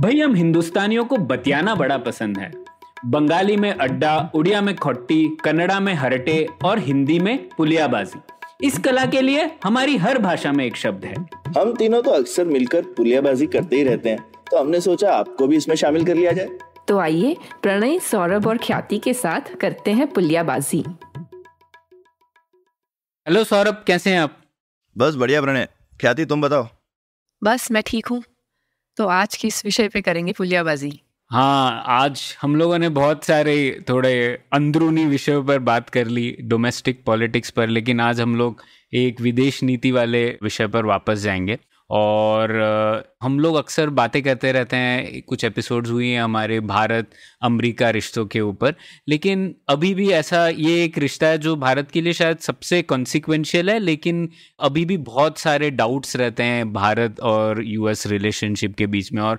भाई हम हिंदुस्तानियों को बतियाना बड़ा पसंद है बंगाली में अड्डा उड़िया में खोट्टी कन्नड़ा में हरटे और हिंदी में पुलियाबाजी इस कला के लिए हमारी हर भाषा में एक शब्द है हम तीनों तो अक्सर मिलकर पुलियाबाजी करते ही रहते हैं तो हमने सोचा आपको भी इसमें शामिल कर लिया जाए तो आइए प्रणय सौरभ और ख्याति के साथ करते हैं पुलियाबाजी हेलो सौरभ कैसे हैं आप बस बढ़िया प्रणय ख्याति तुम बताओ बस मैं ठीक हूँ तो आज इस विषय पे करेंगे पुलियाबाजी हाँ आज हम लोगों ने बहुत सारे थोड़े अंदरूनी विषयों पर बात कर ली डोमेस्टिक पॉलिटिक्स पर लेकिन आज हम लोग एक विदेश नीति वाले विषय पर वापस जाएंगे और हम लोग अक्सर बातें करते रहते हैं कुछ एपिसोड्स हुई हैं हमारे भारत अमेरिका रिश्तों के ऊपर लेकिन अभी भी ऐसा ये एक रिश्ता है जो भारत के लिए शायद सबसे कॉन्सिक्वेंशियल है लेकिन अभी भी बहुत सारे डाउट्स रहते हैं भारत और यूएस रिलेशनशिप के बीच में और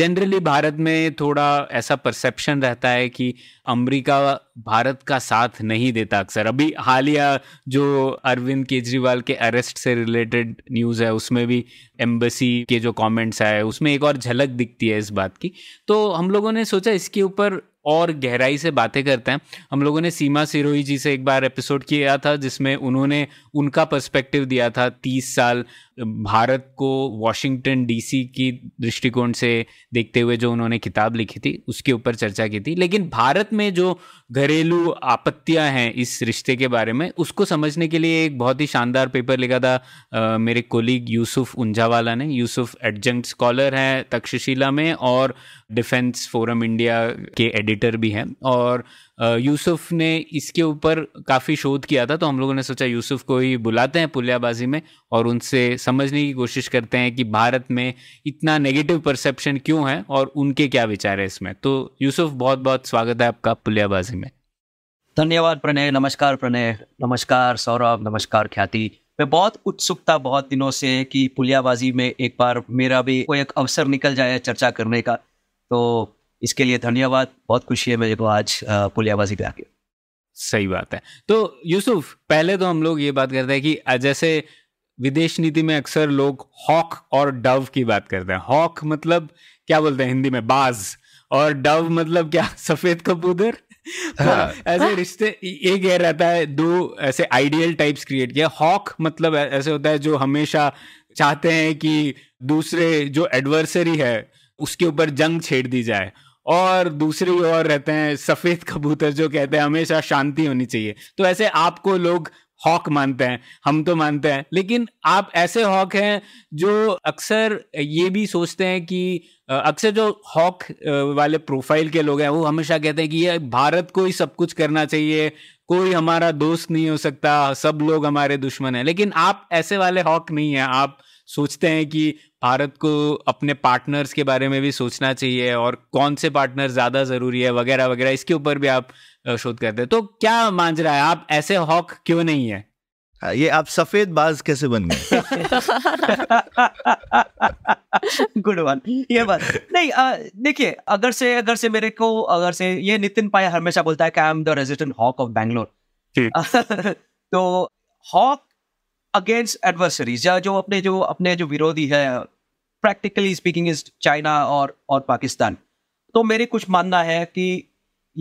जनरली भारत में थोड़ा ऐसा परसेप्शन रहता है कि अमेरिका भारत का साथ नहीं देता अक्सर अभी हालिया जो अरविंद केजरीवाल के अरेस्ट से रिलेटेड न्यूज़ है उसमें भी एम्बेसी के जो कमेंट्स आए उसमें एक और झलक दिखती है इस बात की तो हम लोगों ने सोचा इसके ऊपर पर और गहराई से बातें करते हैं हम लोगों ने सीमा सिरोही जी से एक बार एपिसोड किया था जिसमें उन्होंने उनका पर्सपेक्टिव दिया था तीस साल भारत को वॉशिंगटन डीसी की दृष्टिकोण से देखते हुए जो उन्होंने किताब लिखी थी उसके ऊपर चर्चा की थी लेकिन भारत में जो घरेलू आपत्तियां हैं इस रिश्ते के बारे में उसको समझने के लिए एक बहुत ही शानदार पेपर लिखा था आ, मेरे कोलीग यूसुफ उंझावाला ने यूसुफ एडजंक्ट स्कॉलर हैं तक्षशिला में और डिफेंस फोरम इंडिया के एडिटर भी हैं और यूसुफ ने इसके ऊपर काफ़ी शोध किया था तो हम लोगों ने सोचा यूसुफ को ही बुलाते हैं पुलियाबाजी में और उनसे समझने की कोशिश करते हैं कि भारत में इतना नेगेटिव परसेप्शन क्यों है और उनके क्या विचार है इसमें तो यूसुफ बहुत बहुत स्वागत है आपका पुलियाबाजी में धन्यवाद प्रणय नमस्कार प्रणय नमस्कार सौरभ नमस्कार ख्याति मैं बहुत उत्सुकता बहुत दिनों से है कि पुलियाबाजी में एक बार मेरा भी कोई एक अवसर निकल जाए चर्चा करने का तो इसके लिए धन्यवाद बहुत खुशी है मेरे को आज पुलियाबाजी पे आके सही बात है तो यूसुफ पहले तो हम लोग ये बात करते हैं कि जैसे विदेश नीति में अक्सर लोग हॉक और डव की बात करते हैं हॉक मतलब क्या बोलते हैं हिंदी में बाज और डव मतलब क्या सफेद कबूतर हाँ। तो ऐसे रिश्ते एक यह रहता है दो ऐसे आइडियल टाइप्स क्रिएट किया हॉक मतलब ऐसे होता है जो हमेशा चाहते हैं कि दूसरे जो एडवर्सरी है उसके ऊपर जंग छेड़ दी जाए और दूसरी ओर रहते हैं सफेद कबूतर जो कहते हैं हमेशा शांति होनी चाहिए तो ऐसे आपको लोग हॉक मानते हैं हम तो मानते हैं लेकिन आप ऐसे हॉक हैं जो अक्सर ये भी सोचते हैं कि अक्सर जो हॉक वाले प्रोफाइल के लोग हैं वो हमेशा कहते हैं कि ये भारत को ही सब कुछ करना चाहिए कोई हमारा दोस्त नहीं हो सकता सब लोग हमारे दुश्मन हैं लेकिन आप ऐसे वाले हॉक नहीं हैं आप सोचते हैं कि भारत को अपने पार्टनर्स के बारे में भी सोचना चाहिए और कौन से पार्टनर ज़्यादा ज़रूरी है वगैरह वगैरह इसके ऊपर भी आप शोध करते हैं तो क्या मान रहा है आप ऐसे हॉक क्यों नहीं है ये आप सफेद बाज कैसे बन गए गुड वन ये बात नहीं देखिए अगर से अगर से मेरे को अगर से ये नितिन पाया हमेशा बोलता है कि I am the resident hawk of Bangalore तो हॉक अगेंस्ट एडवर्सरीज या जो अपने जो अपने जो विरोधी है प्रैक्टिकली स्पीकिंग इज चाइना और और पाकिस्तान तो मेरे कुछ मानना है कि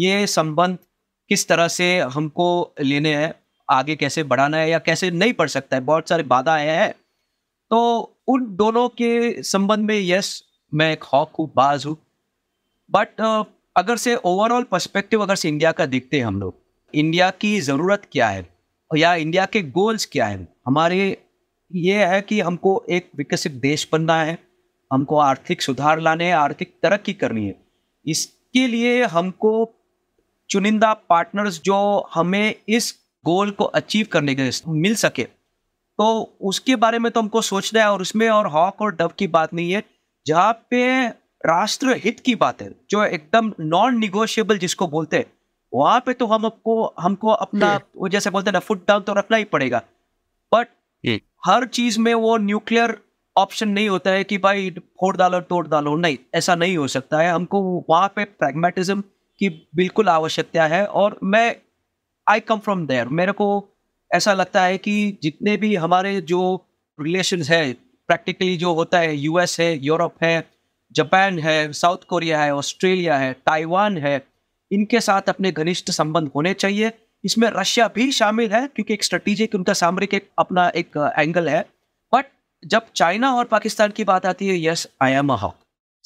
ये संबंध किस तरह से हमको लेने हैं आगे कैसे बढ़ाना है या कैसे नहीं पढ़ सकता है बहुत सारे बाधाएं हैं तो उन दोनों के संबंध में यस मैं एक हॉक हूँ बाज हूँ बट अगर से ओवरऑल पर्सपेक्टिव अगर से इंडिया का देखते हैं हम लोग इंडिया की ज़रूरत क्या है या इंडिया के गोल्स क्या हैं हमारे ये है कि हमको एक विकसित देश बनना है हमको आर्थिक सुधार लाने है आर्थिक तरक्की करनी है इसके लिए हमको चुनिंदा पार्टनर्स जो हमें इस गोल को अचीव करने के मिल सके तो उसके बारे में तो हमको सोचना है और उसमें और हॉक और डब की बात नहीं है जहाँ पे राष्ट्र हित की बात है जो एकदम नॉन निगोशियेबल जिसको बोलते हैं वहाँ पे तो हम आपको हमको अपना वो जैसे बोलते हैं ना फुट डाउन तो रखना ही पड़ेगा बट hmm. हर चीज में वो न्यूक्लियर ऑप्शन नहीं होता है कि भाई फोड़ डालो तोड़ डालो नहीं ऐसा नहीं हो सकता है हमको वहाँ पे प्रैग्मेटिज्म की बिल्कुल आवश्यकता है और मैं आई कम फ्रॉम देयर मेरे को ऐसा लगता है कि जितने भी हमारे जो रिलेशन है प्रैक्टिकली जो होता है यूएस है यूरोप है जापान है साउथ कोरिया है ऑस्ट्रेलिया है ताइवान है इनके साथ अपने घनिष्ठ संबंध होने चाहिए इसमें रशिया भी शामिल है क्योंकि एक स्ट्रेटेजिक उनका सामरिक एक अपना एक एंगल uh, है बट जब चाइना और पाकिस्तान की बात आती है यस आई एम अ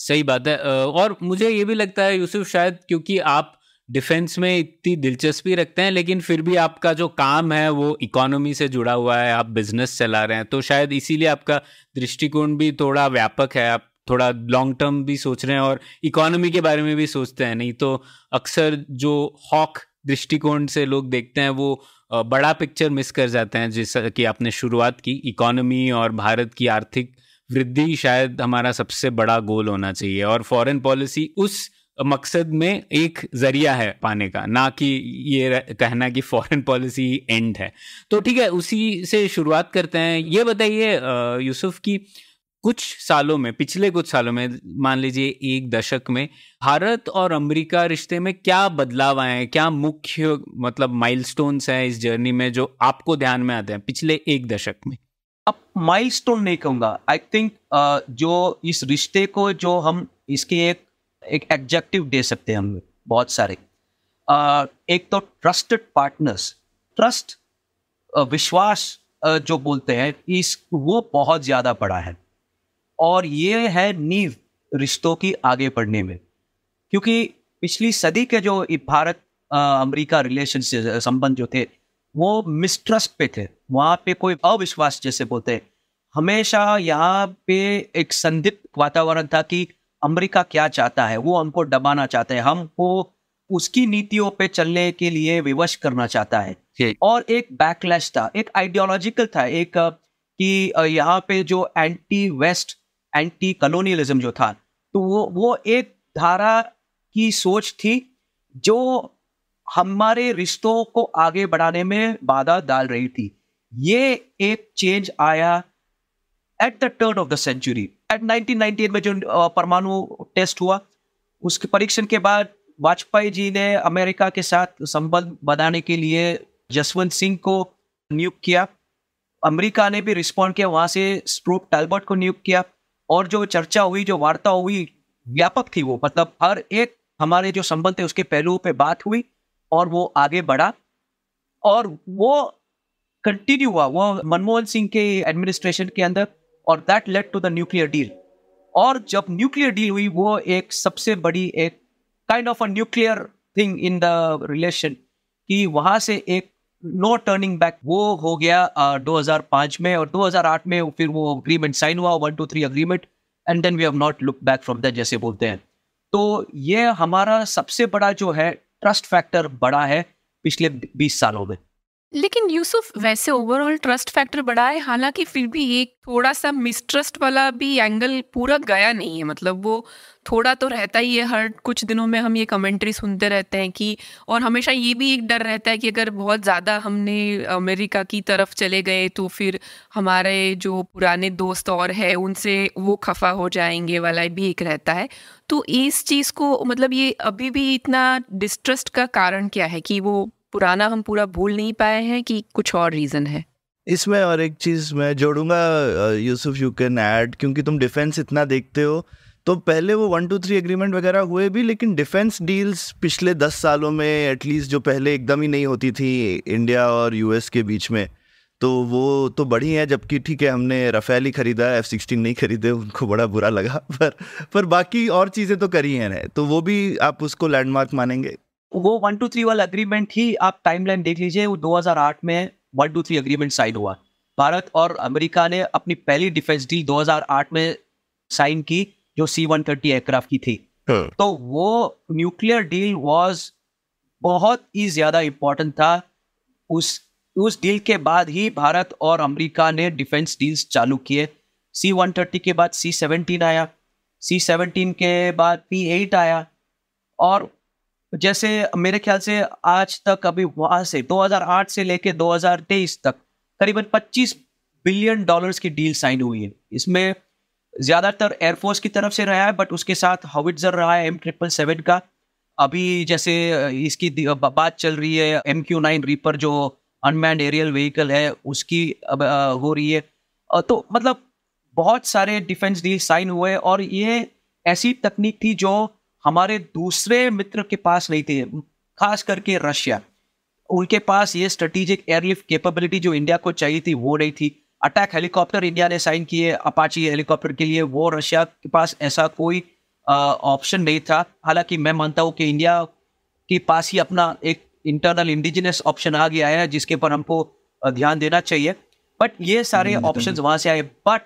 सही बात है और मुझे ये भी लगता है यूसुफ शायद क्योंकि आप डिफेंस में इतनी दिलचस्पी रखते हैं लेकिन फिर भी आपका जो काम है वो इकोनॉमी से जुड़ा हुआ है आप बिजनेस चला रहे हैं तो शायद इसीलिए आपका दृष्टिकोण भी थोड़ा व्यापक है आप थोड़ा लॉन्ग टर्म भी सोच रहे हैं और इकोनॉमी के बारे में भी सोचते हैं नहीं तो अक्सर जो हॉक दृष्टिकोण से लोग देखते हैं वो बड़ा पिक्चर मिस कर जाते हैं जैसा कि आपने शुरुआत की इकोनॉमी और भारत की आर्थिक वृद्धि शायद हमारा सबसे बड़ा गोल होना चाहिए और फॉरेन पॉलिसी उस मकसद में एक जरिया है पाने का ना कि ये कहना कि फॉरेन पॉलिसी एंड है तो ठीक है उसी से शुरुआत करते हैं ये बताइए यूसुफ की कुछ सालों में पिछले कुछ सालों में मान लीजिए एक दशक में भारत और अमेरिका रिश्ते में क्या बदलाव आए हैं क्या मुख्य मतलब माइलस्टोन्स हैं इस जर्नी में जो आपको ध्यान में आते हैं पिछले एक दशक में अब माइलस्टोन नहीं कहूँगा आई थिंक जो इस रिश्ते को जो हम इसके एक एक एग्जेक्टिव दे सकते हैं हम बहुत सारे uh, एक तो ट्रस्टेड पार्टनर्स ट्रस्ट विश्वास जो बोलते हैं इस वो बहुत ज़्यादा बड़ा है और ये है नींव रिश्तों की आगे बढ़ने में क्योंकि पिछली सदी के जो भारत अमेरिका रिलेशन संबंध जो थे वो मिसट्रस्ट पे थे वहाँ पे कोई अविश्वास जैसे बोलते हैं हमेशा यहाँ पे एक संदिग्ध वातावरण था कि अमेरिका क्या चाहता है वो हमको दबाना चाहता है हमको उसकी नीतियों पे चलने के लिए विवश करना चाहता है और एक बैकलैश था एक आइडियोलॉजिकल था एक कि यहाँ पे जो एंटी वेस्ट एंटी कलोनियलिज्म जो था तो वो वो एक धारा की सोच थी जो हमारे रिश्तों को आगे बढ़ाने में बाधा डाल रही थी ये एक चेंज आया at the turn of the century at 1998 में जो परमाणु टेस्ट हुआ उसके परीक्षण के बाद वाजपेयी जी ने अमेरिका के साथ संबंध बनाने के लिए जसवंत सिंह को नियुक्त किया अमेरिका ने भी रिस्पॉन्ड किया वहाँ से स्ट्रोप टैलबर्ट को नियुक्त किया और जो चर्चा हुई जो वार्ता हुई व्यापक थी वो मतलब हर एक हमारे जो संबंध थे उसके पहलुओं पे बात हुई और वो आगे बढ़ा और वो कंटिन्यू हुआ वो मनमोहन सिंह के एडमिनिस्ट्रेशन के अंदर और that led to the nuclear deal और जब न्यूक्लियर डील हुई वो एक सबसे बड़ी एक kind of a nuclear thing in the relation कि वहाँ से एक नो टर्निंग बैक वो हो गया दो हजार पांच में और दो हजार आठ में फिर वो अग्रीमेंट साइन हुआ one two three agreement and then we have not look back from that जैसे बोलते हैं तो ये हमारा सबसे बड़ा जो है ट्रस्ट फैक्टर बड़ा है पिछले बीस सालों में लेकिन यूसुफ वैसे ओवरऑल ट्रस्ट फैक्टर बढ़ा है हालांकि फिर भी एक थोड़ा सा मिसट्रस्ट वाला भी एंगल पूरा गया नहीं है मतलब वो थोड़ा तो रहता ही है हर कुछ दिनों में हम ये कमेंट्री सुनते रहते हैं कि और हमेशा ये भी एक डर रहता है कि अगर बहुत ज़्यादा हमने अमेरिका की तरफ चले गए तो फिर हमारे जो पुराने दोस्त और हैं उनसे वो खफा हो जाएंगे वाला भी एक रहता है तो इस चीज़ को मतलब ये अभी भी इतना डिस्ट्रस्ट का कारण क्या है कि वो पुराना हम पूरा भूल नहीं पाए हैं कि कुछ और रीज़न है इसमें और एक चीज़ मैं जोड़ूंगा यूसुफ यू कैन ऐड क्योंकि तुम डिफेंस इतना देखते हो तो पहले वो वन टू थ्री एग्रीमेंट वगैरह हुए भी लेकिन डिफेंस डील्स पिछले दस सालों में एटलीस्ट जो पहले एकदम ही नहीं होती थी इंडिया और यूएस के बीच में तो वो तो बढ़ी है जबकि ठीक है हमने रफेल ही खरीदा एफ सिक्सटीन नहीं खरीदे उनको बड़ा बुरा लगा पर पर बाकी और चीज़ें तो करी हैं तो वो भी आप उसको लैंडमार्क मानेंगे वो वन टू थ्री वाला अग्रीमेंट ही आप टाइमलाइन देख लीजिए वो 2008 में one two three agreement sign हुआ भारत और अमेरिका ने अपनी पहली डिफेंस डील 2008 में साइन की जो सी वन थर्टी एयरक्राफ्ट की थी हाँ। तो वो न्यूक्लियर डील वॉज बहुत ही ज्यादा इम्पोर्टेंट था उस उस डील के बाद ही भारत और अमेरिका ने डिफेंस डील्स चालू किए सी वन थर्टी के बाद सी सेवनटीन आया सी सेवनटीन के बाद पी एट आया और जैसे मेरे ख्याल से आज तक अभी वहाँ से 2008 से लेके 2023 तक करीबन 25 बिलियन डॉलर्स की डील साइन हुई है इसमें ज़्यादातर एयरफोर्स की तरफ से रहा है बट उसके साथ हविटजर रहा है एम ट्रिपल सेवन का अभी जैसे इसकी बात चल रही है एम क्यू नाइन रीपर जो अनमैंड एरियल व्हीकल है उसकी अब हो रही है तो मतलब बहुत सारे डिफेंस डील साइन हुए और ये ऐसी तकनीक थी जो हमारे दूसरे मित्र के पास नहीं थी खास करके रशिया उनके पास ये स्ट्रेटेजिक एयरलिफ्ट कैपेबिलिटी जो इंडिया को चाहिए थी वो नहीं थी अटैक हेलीकॉप्टर इंडिया ने साइन किए अपाची हेलीकॉप्टर के लिए वो रशिया के पास ऐसा कोई ऑप्शन नहीं था हालांकि मैं मानता हूँ कि इंडिया के पास ही अपना एक इंटरनल इंडिजिनस ऑप्शन आ गया है जिसके पर हमको ध्यान देना चाहिए बट ये सारे ऑप्शन हम्म, हम्म। वहाँ से आए बट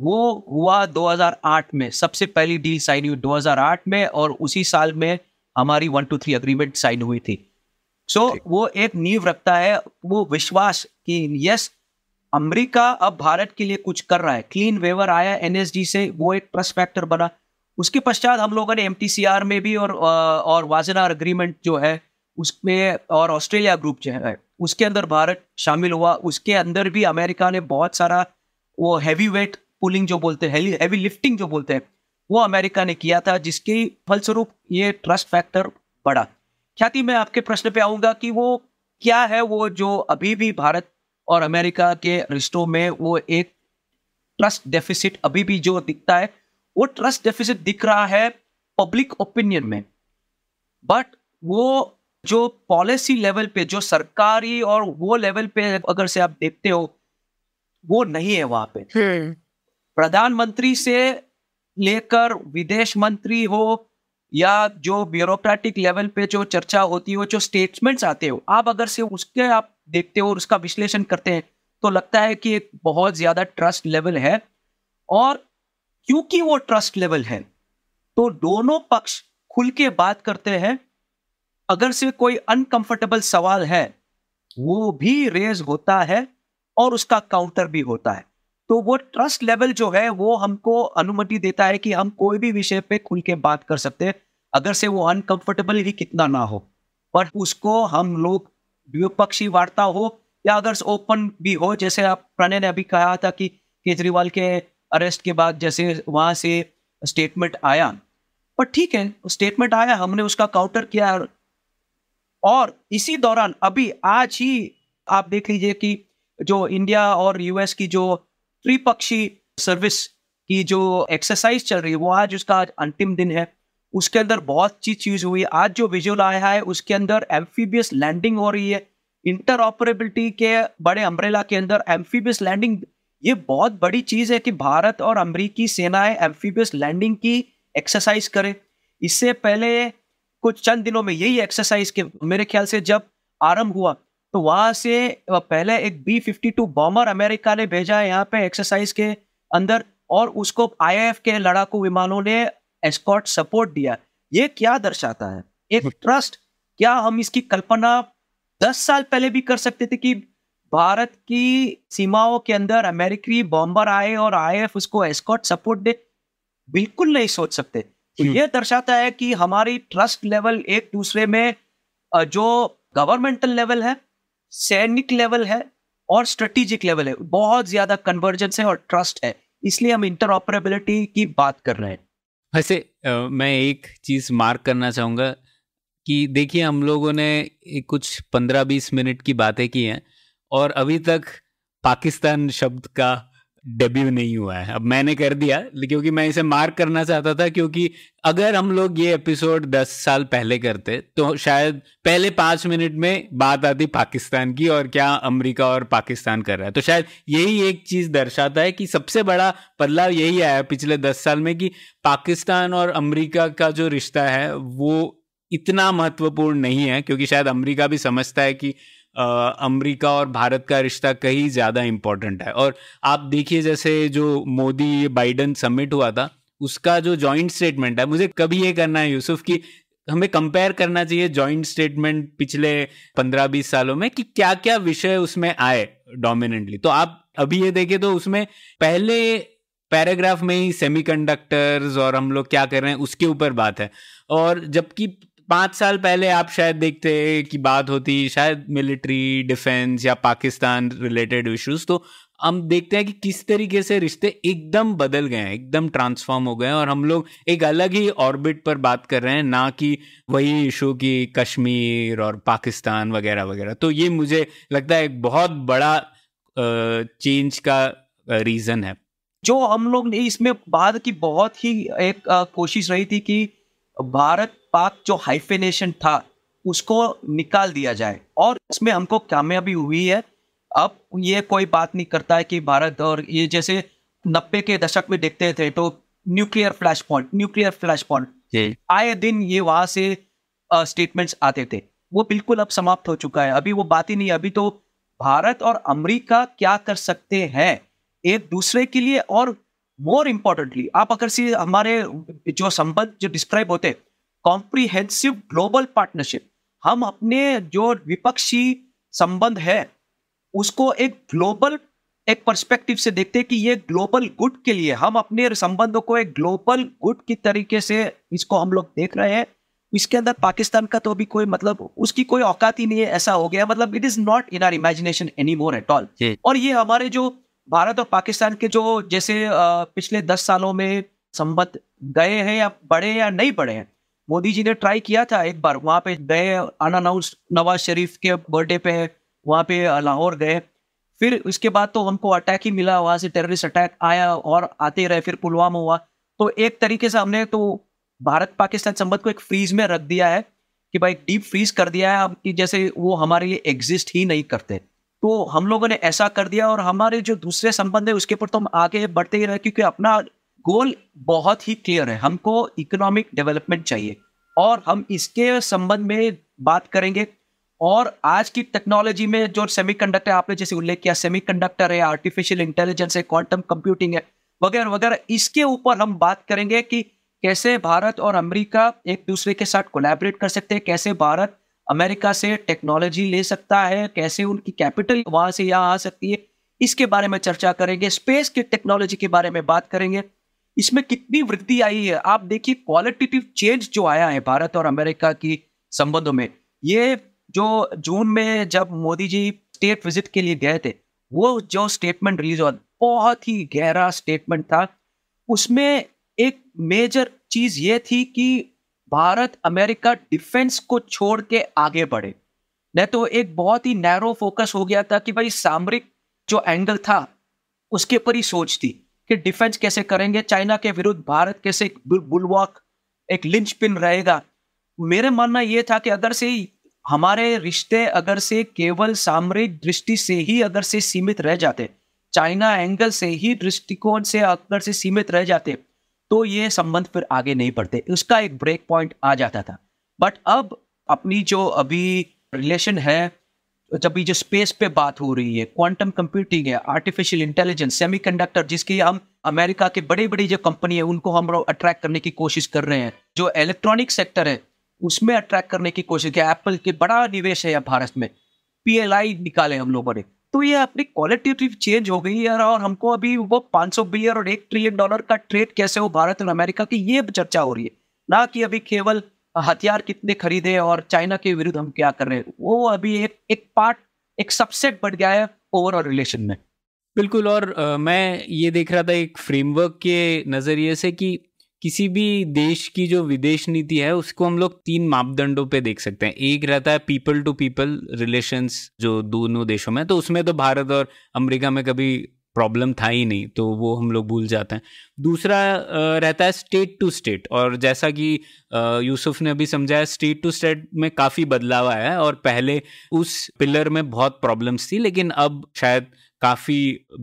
वो हुआ 2008 में सबसे पहली डील साइन हुई 2008 में और उसी साल में हमारी one two three agreement sign हुई थी सो so, वो एक नींव रखता है वो विश्वास कि यस अमेरिका अब भारत के लिए कुछ कर रहा है क्लीन वेवर आया एनएसडी से वो एक ट्रस्ट फैक्टर बना उसके पश्चात हम लोगों ने एम में भी और और वाजनार अग्रीमेंट जो है उसमें और ऑस्ट्रेलिया ग्रुप जो है उसके अंदर भारत शामिल हुआ उसके अंदर भी अमेरिका ने बहुत सारा वो हैवी वेट पुलिंग जो बोलते हैं हैवी लिफ्टिंग जो बोलते हैं वो अमेरिका ने किया था जिसके फलस्वरूप ये ट्रस्ट फैक्टर बढ़ा ख्याति मैं आपके प्रश्न पे आऊँगा कि वो क्या है वो जो अभी भी भारत और अमेरिका के रिश्तों में वो एक ट्रस्ट डेफिसिट अभी भी जो दिखता है वो ट्रस्ट डेफिसिट दिख रहा है पब्लिक ओपिनियन में बट वो जो पॉलिसी लेवल पे जो सरकारी और वो लेवल पे अगर से आप देखते हो वो नहीं है वहां पे हम्म। प्रधानमंत्री से लेकर विदेश मंत्री हो या जो ब्यूरोक्रेटिक लेवल पे जो चर्चा होती हो जो स्टेटमेंट्स आते हो आप अगर से उसके आप देखते हैं और उसका विश्लेषण करते हैं तो लगता है कि एक बहुत ज़्यादा ट्रस्ट लेवल है और क्योंकि वो ट्रस्ट लेवल है तो दोनों पक्ष खुल के बात करते हैं अगर से कोई अनकंफर्टेबल सवाल है वो भी रेज होता है और उसका काउंटर भी होता है तो वो ट्रस्ट लेवल जो है वो हमको अनुमति देता है कि हम कोई भी विषय पे खुल के बात कर सकते हैं अगर से वो अनकंफर्टेबल ही कितना ना हो पर उसको हम लोग द्विपक्षीय वार्ता हो या अगर ओपन भी हो जैसे आप प्रणय ने अभी कहा था कि केजरीवाल के अरेस्ट के बाद जैसे वहां से स्टेटमेंट आया पर ठीक है स्टेटमेंट आया हमने उसका काउंटर किया और इसी दौरान अभी आज ही आप देख लीजिए कि जो इंडिया और यूएस की जो त्रिपक्षीय सर्विस की जो एक्सरसाइज चल रही है वो आज उसका अंतिम दिन है उसके अंदर बहुत चीज चीज़ हुई आज जो विजुअल आया है उसके अंदर एम्फीबियस लैंडिंग हो रही है इंटर ऑपरेबिलिटी के बड़े अम्ब्रेला के अंदर एम्फीबियस लैंडिंग ये बहुत बड़ी चीज़ है कि भारत और अमरीकी सेनाएं एम्फीबियस लैंडिंग की एक्सरसाइज करें इससे पहले कुछ चंद दिनों में यही एक्सरसाइज के मेरे ख्याल से जब आरंभ हुआ तो वहां से पहले एक B fifty two bomber America ने भेजा है यहाँ पे एक्सरसाइज के अंदर और उसको आईएएफ के लड़ाकू विमानों ने एस्कॉट सपोर्ट दिया ये क्या दर्शाता है एक ट्रस्ट क्या हम इसकी कल्पना दस साल पहले भी कर सकते थे कि भारत की सीमाओं के अंदर अमेरिकी बॉम्बर आए और एफ उसको एस्कॉट सपोर्ट दे बिल्कुल नहीं सोच सकते तो हम्म। ये दर्शाता है कि हमारी ट्रस्ट लेवल एक दूसरे में जो गवर्नमेंटल लेवल है सैनिक लेवल है और स्ट्रेटेजिक लेवल है बहुत ज्यादा कन्वर्जेंस है और ट्रस्ट है इसलिए हम इंटरऑपरेबिलिटी की बात कर रहे हैं वैसे मैं एक चीज़ मार्क करना चाहूँगा कि देखिए हम लोगों ने कुछ पंद्रह बीस मिनट की बातें की हैं और अभी तक पाकिस्तान शब्द का डेब्यू नहीं हुआ है अब मैंने कर दिया क्योंकि मैं इसे मार्क करना चाहता था क्योंकि अगर हम लोग ये एपिसोड दस साल पहले करते तो शायद पहले पांच मिनट में बात आती पाकिस्तान की और क्या अमेरिका और पाकिस्तान कर रहा है तो शायद यही एक चीज़ दर्शाता है कि सबसे बड़ा बदलाव यही आया पिछले दस साल में कि पाकिस्तान और अमरीका का जो रिश्ता है वो इतना महत्वपूर्ण नहीं है क्योंकि शायद अमरीका भी समझता है कि अमेरिका और भारत का रिश्ता कहीं ज़्यादा इम्पोर्टेंट है और आप देखिए जैसे जो मोदी बाइडन समिट हुआ था उसका जो जॉइंट स्टेटमेंट है मुझे कभी ये करना है यूसुफ की हमें कंपेयर करना चाहिए जॉइंट स्टेटमेंट पिछले पंद्रह बीस सालों में कि क्या क्या विषय उसमें आए डोमिनेंटली तो आप अभी ये देखें तो उसमें पहले पैराग्राफ में ही सेमीकंडक्टर्स और हम लोग क्या कर रहे हैं उसके ऊपर बात है और जबकि पाँच साल पहले आप शायद देखते कि बात होती शायद मिलिट्री डिफेंस या पाकिस्तान रिलेटेड इश्यूज तो हम देखते हैं कि किस तरीके से रिश्ते एकदम बदल गए हैं एकदम ट्रांसफॉर्म हो गए हैं और हम लोग एक अलग ही ऑर्बिट पर बात कर रहे हैं ना कि वही इशू की कश्मीर और पाकिस्तान वगैरह वगैरह तो ये मुझे लगता है एक बहुत बड़ा चेंज का रीज़न है जो हम लोग ने इसमें बाद की बहुत ही एक कोशिश रही थी कि भारत पाक जो हाइफेनेशन था उसको निकाल दिया जाए और इसमें हमको कामयाबी हुई है अब ये कोई बात नहीं करता है कि भारत और ये जैसे नब्बे के दशक में देखते थे तो nuclear flash point nuclear flash point आए दिन ये वहां से स्टेटमेंट्स आते थे वो बिल्कुल अब समाप्त हो चुका है अभी वो बात ही नहीं अभी तो भारत और अमेरिका क्या कर सकते हैं एक दूसरे के लिए और मोर इम्पोर्टेंटली आप अगर से हमारे जो संबंध जो डिस्क्राइब होते कॉम्प्रीहेंसिव ग्लोबल पार्टनरशिप हम अपने जो विपक्षी संबंध है उसको एक ग्लोबल एक पर्सपेक्टिव से देखते हैं कि ये ग्लोबल गुड के लिए हम अपने संबंधों को एक ग्लोबल गुड की तरीके से इसको हम लोग देख रहे हैं इसके अंदर पाकिस्तान का तो अभी कोई मतलब उसकी कोई औकात ही नहीं है ऐसा हो गया मतलब it is not in our imagination any more at all और ये हमारे जो भारत और पाकिस्तान के जो जैसे पिछले दस सालों में संबंध गए हैं या बढ़े या नहीं बढ़े हैं मोदी जी ने ट्राई किया था एक बार वहाँ पे गए अनाउंस नवाज शरीफ के बर्थडे पे वहाँ पे लाहौर गए फिर उसके बाद तो हमको अटैक ही मिला वहाँ से टेररिस्ट अटैक आया और आते रहे फिर पुलवामा हुआ तो एक तरीके से हमने तो भारत पाकिस्तान संबंध को एक फ्रीज में रख दिया है कि भाई डीप फ्रीज कर दिया है कि जैसे वो हमारे लिए एग्जिस्ट ही नहीं करते तो हम लोगों ने ऐसा कर दिया और हमारे जो दूसरे संबंध है उसके ऊपर तो हम आगे बढ़ते ही रहे क्योंकि अपना गोल बहुत ही क्लियर है हमको इकोनॉमिक डेवलपमेंट चाहिए और हम इसके संबंध में बात करेंगे और आज की टेक्नोलॉजी में जो सेमीकंडक्टर आपने जैसे उल्लेख किया सेमीकंडक्टर है आर्टिफिशियल इंटेलिजेंस है क्वांटम कंप्यूटिंग है वगैरह वगैरह इसके ऊपर हम बात करेंगे कि कैसे भारत और अमेरिका एक दूसरे के साथ कोलैबोरेट कर सकते हैं कैसे भारत अमेरिका से टेक्नोलॉजी ले सकता है कैसे उनकी कैपिटल वहां से यहाँ आ सकती है इसके बारे में चर्चा करेंगे स्पेस की टेक्नोलॉजी के बारे में बात करेंगे इसमें कितनी वृद्धि आई है आप देखिए क्वालिटेटिव चेंज जो आया है भारत और अमेरिका की संबंधों में ये जो जून में जब मोदी जी स्टेट विजिट के लिए गए थे वो जो स्टेटमेंट रिलीज हुआ बहुत ही गहरा स्टेटमेंट था उसमें एक मेजर चीज ये थी कि भारत अमेरिका डिफेंस को छोड़ के आगे बढ़े नहीं तो एक बहुत ही नैरो फोकस हो गया था कि भाई सामरिक जो एंगल था उसके ऊपर ही सोच थी कि डिफेंस कैसे करेंगे चाइना के विरुद्ध भारत कैसे बुलवाक एक लिंच पिन रहेगा मेरे मानना यह था कि अगर से हमारे रिश्ते अगर से केवल सामरिक दृष्टि से ही अगर से सीमित रह जाते चाइना एंगल से ही दृष्टिकोण से अगर से सीमित रह जाते तो ये संबंध फिर आगे नहीं बढ़ते उसका एक ब्रेक पॉइंट आ जाता था बट अब अपनी जो अभी रिलेशन है जब जो स्पेस पे बात हो रही है क्वांटम कंप्यूटिंग है आर्टिफिशियल इंटेलिजेंस सेमीकंडक्टर जिसकी हम अमेरिका के बड़े बड़ी जो कंपनी है उनको हम लोग अट्रैक्ट करने की कोशिश कर रहे हैं जो इलेक्ट्रॉनिक सेक्टर है उसमें अट्रैक्ट करने की कोशिश की एप्पल के बड़ा निवेश है भारत में पी निकाले हम लोगों ने तो ये अपनी क्वालिटी चेंज हो गई है और हमको अभी वो 500 सौ बिलियन और एक ट्रिलियन डॉलर का ट्रेड कैसे हो भारत और अमेरिका की ये चर्चा हो रही है ना कि अभी केवल हथियार कितने खरीदे और चाइना के विरुद्ध हम क्या कर रहे हैं वो अभी एक एक पार्ट एक सबसेट बढ़ गया है ओवरऑल रिलेशन में बिल्कुल और आ, मैं ये देख रहा था एक फ्रेमवर्क के नज़रिए से कि किसी भी देश की जो विदेश नीति है उसको हम लोग तीन मापदंडों पे देख सकते हैं एक रहता है पीपल टू पीपल रिलेशंस जो दोनों देशों में तो उसमें तो भारत और अमेरिका में कभी प्रॉब्लम था ही नहीं तो वो हम लोग भूल जाते हैं दूसरा रहता है स्टेट टू स्टेट और जैसा कि यूसुफ ने अभी समझाया स्टेट टू स्टेट में काफ़ी बदलाव आया है और पहले उस पिलर में बहुत प्रॉब्लम्स थी लेकिन अब शायद काफ़ी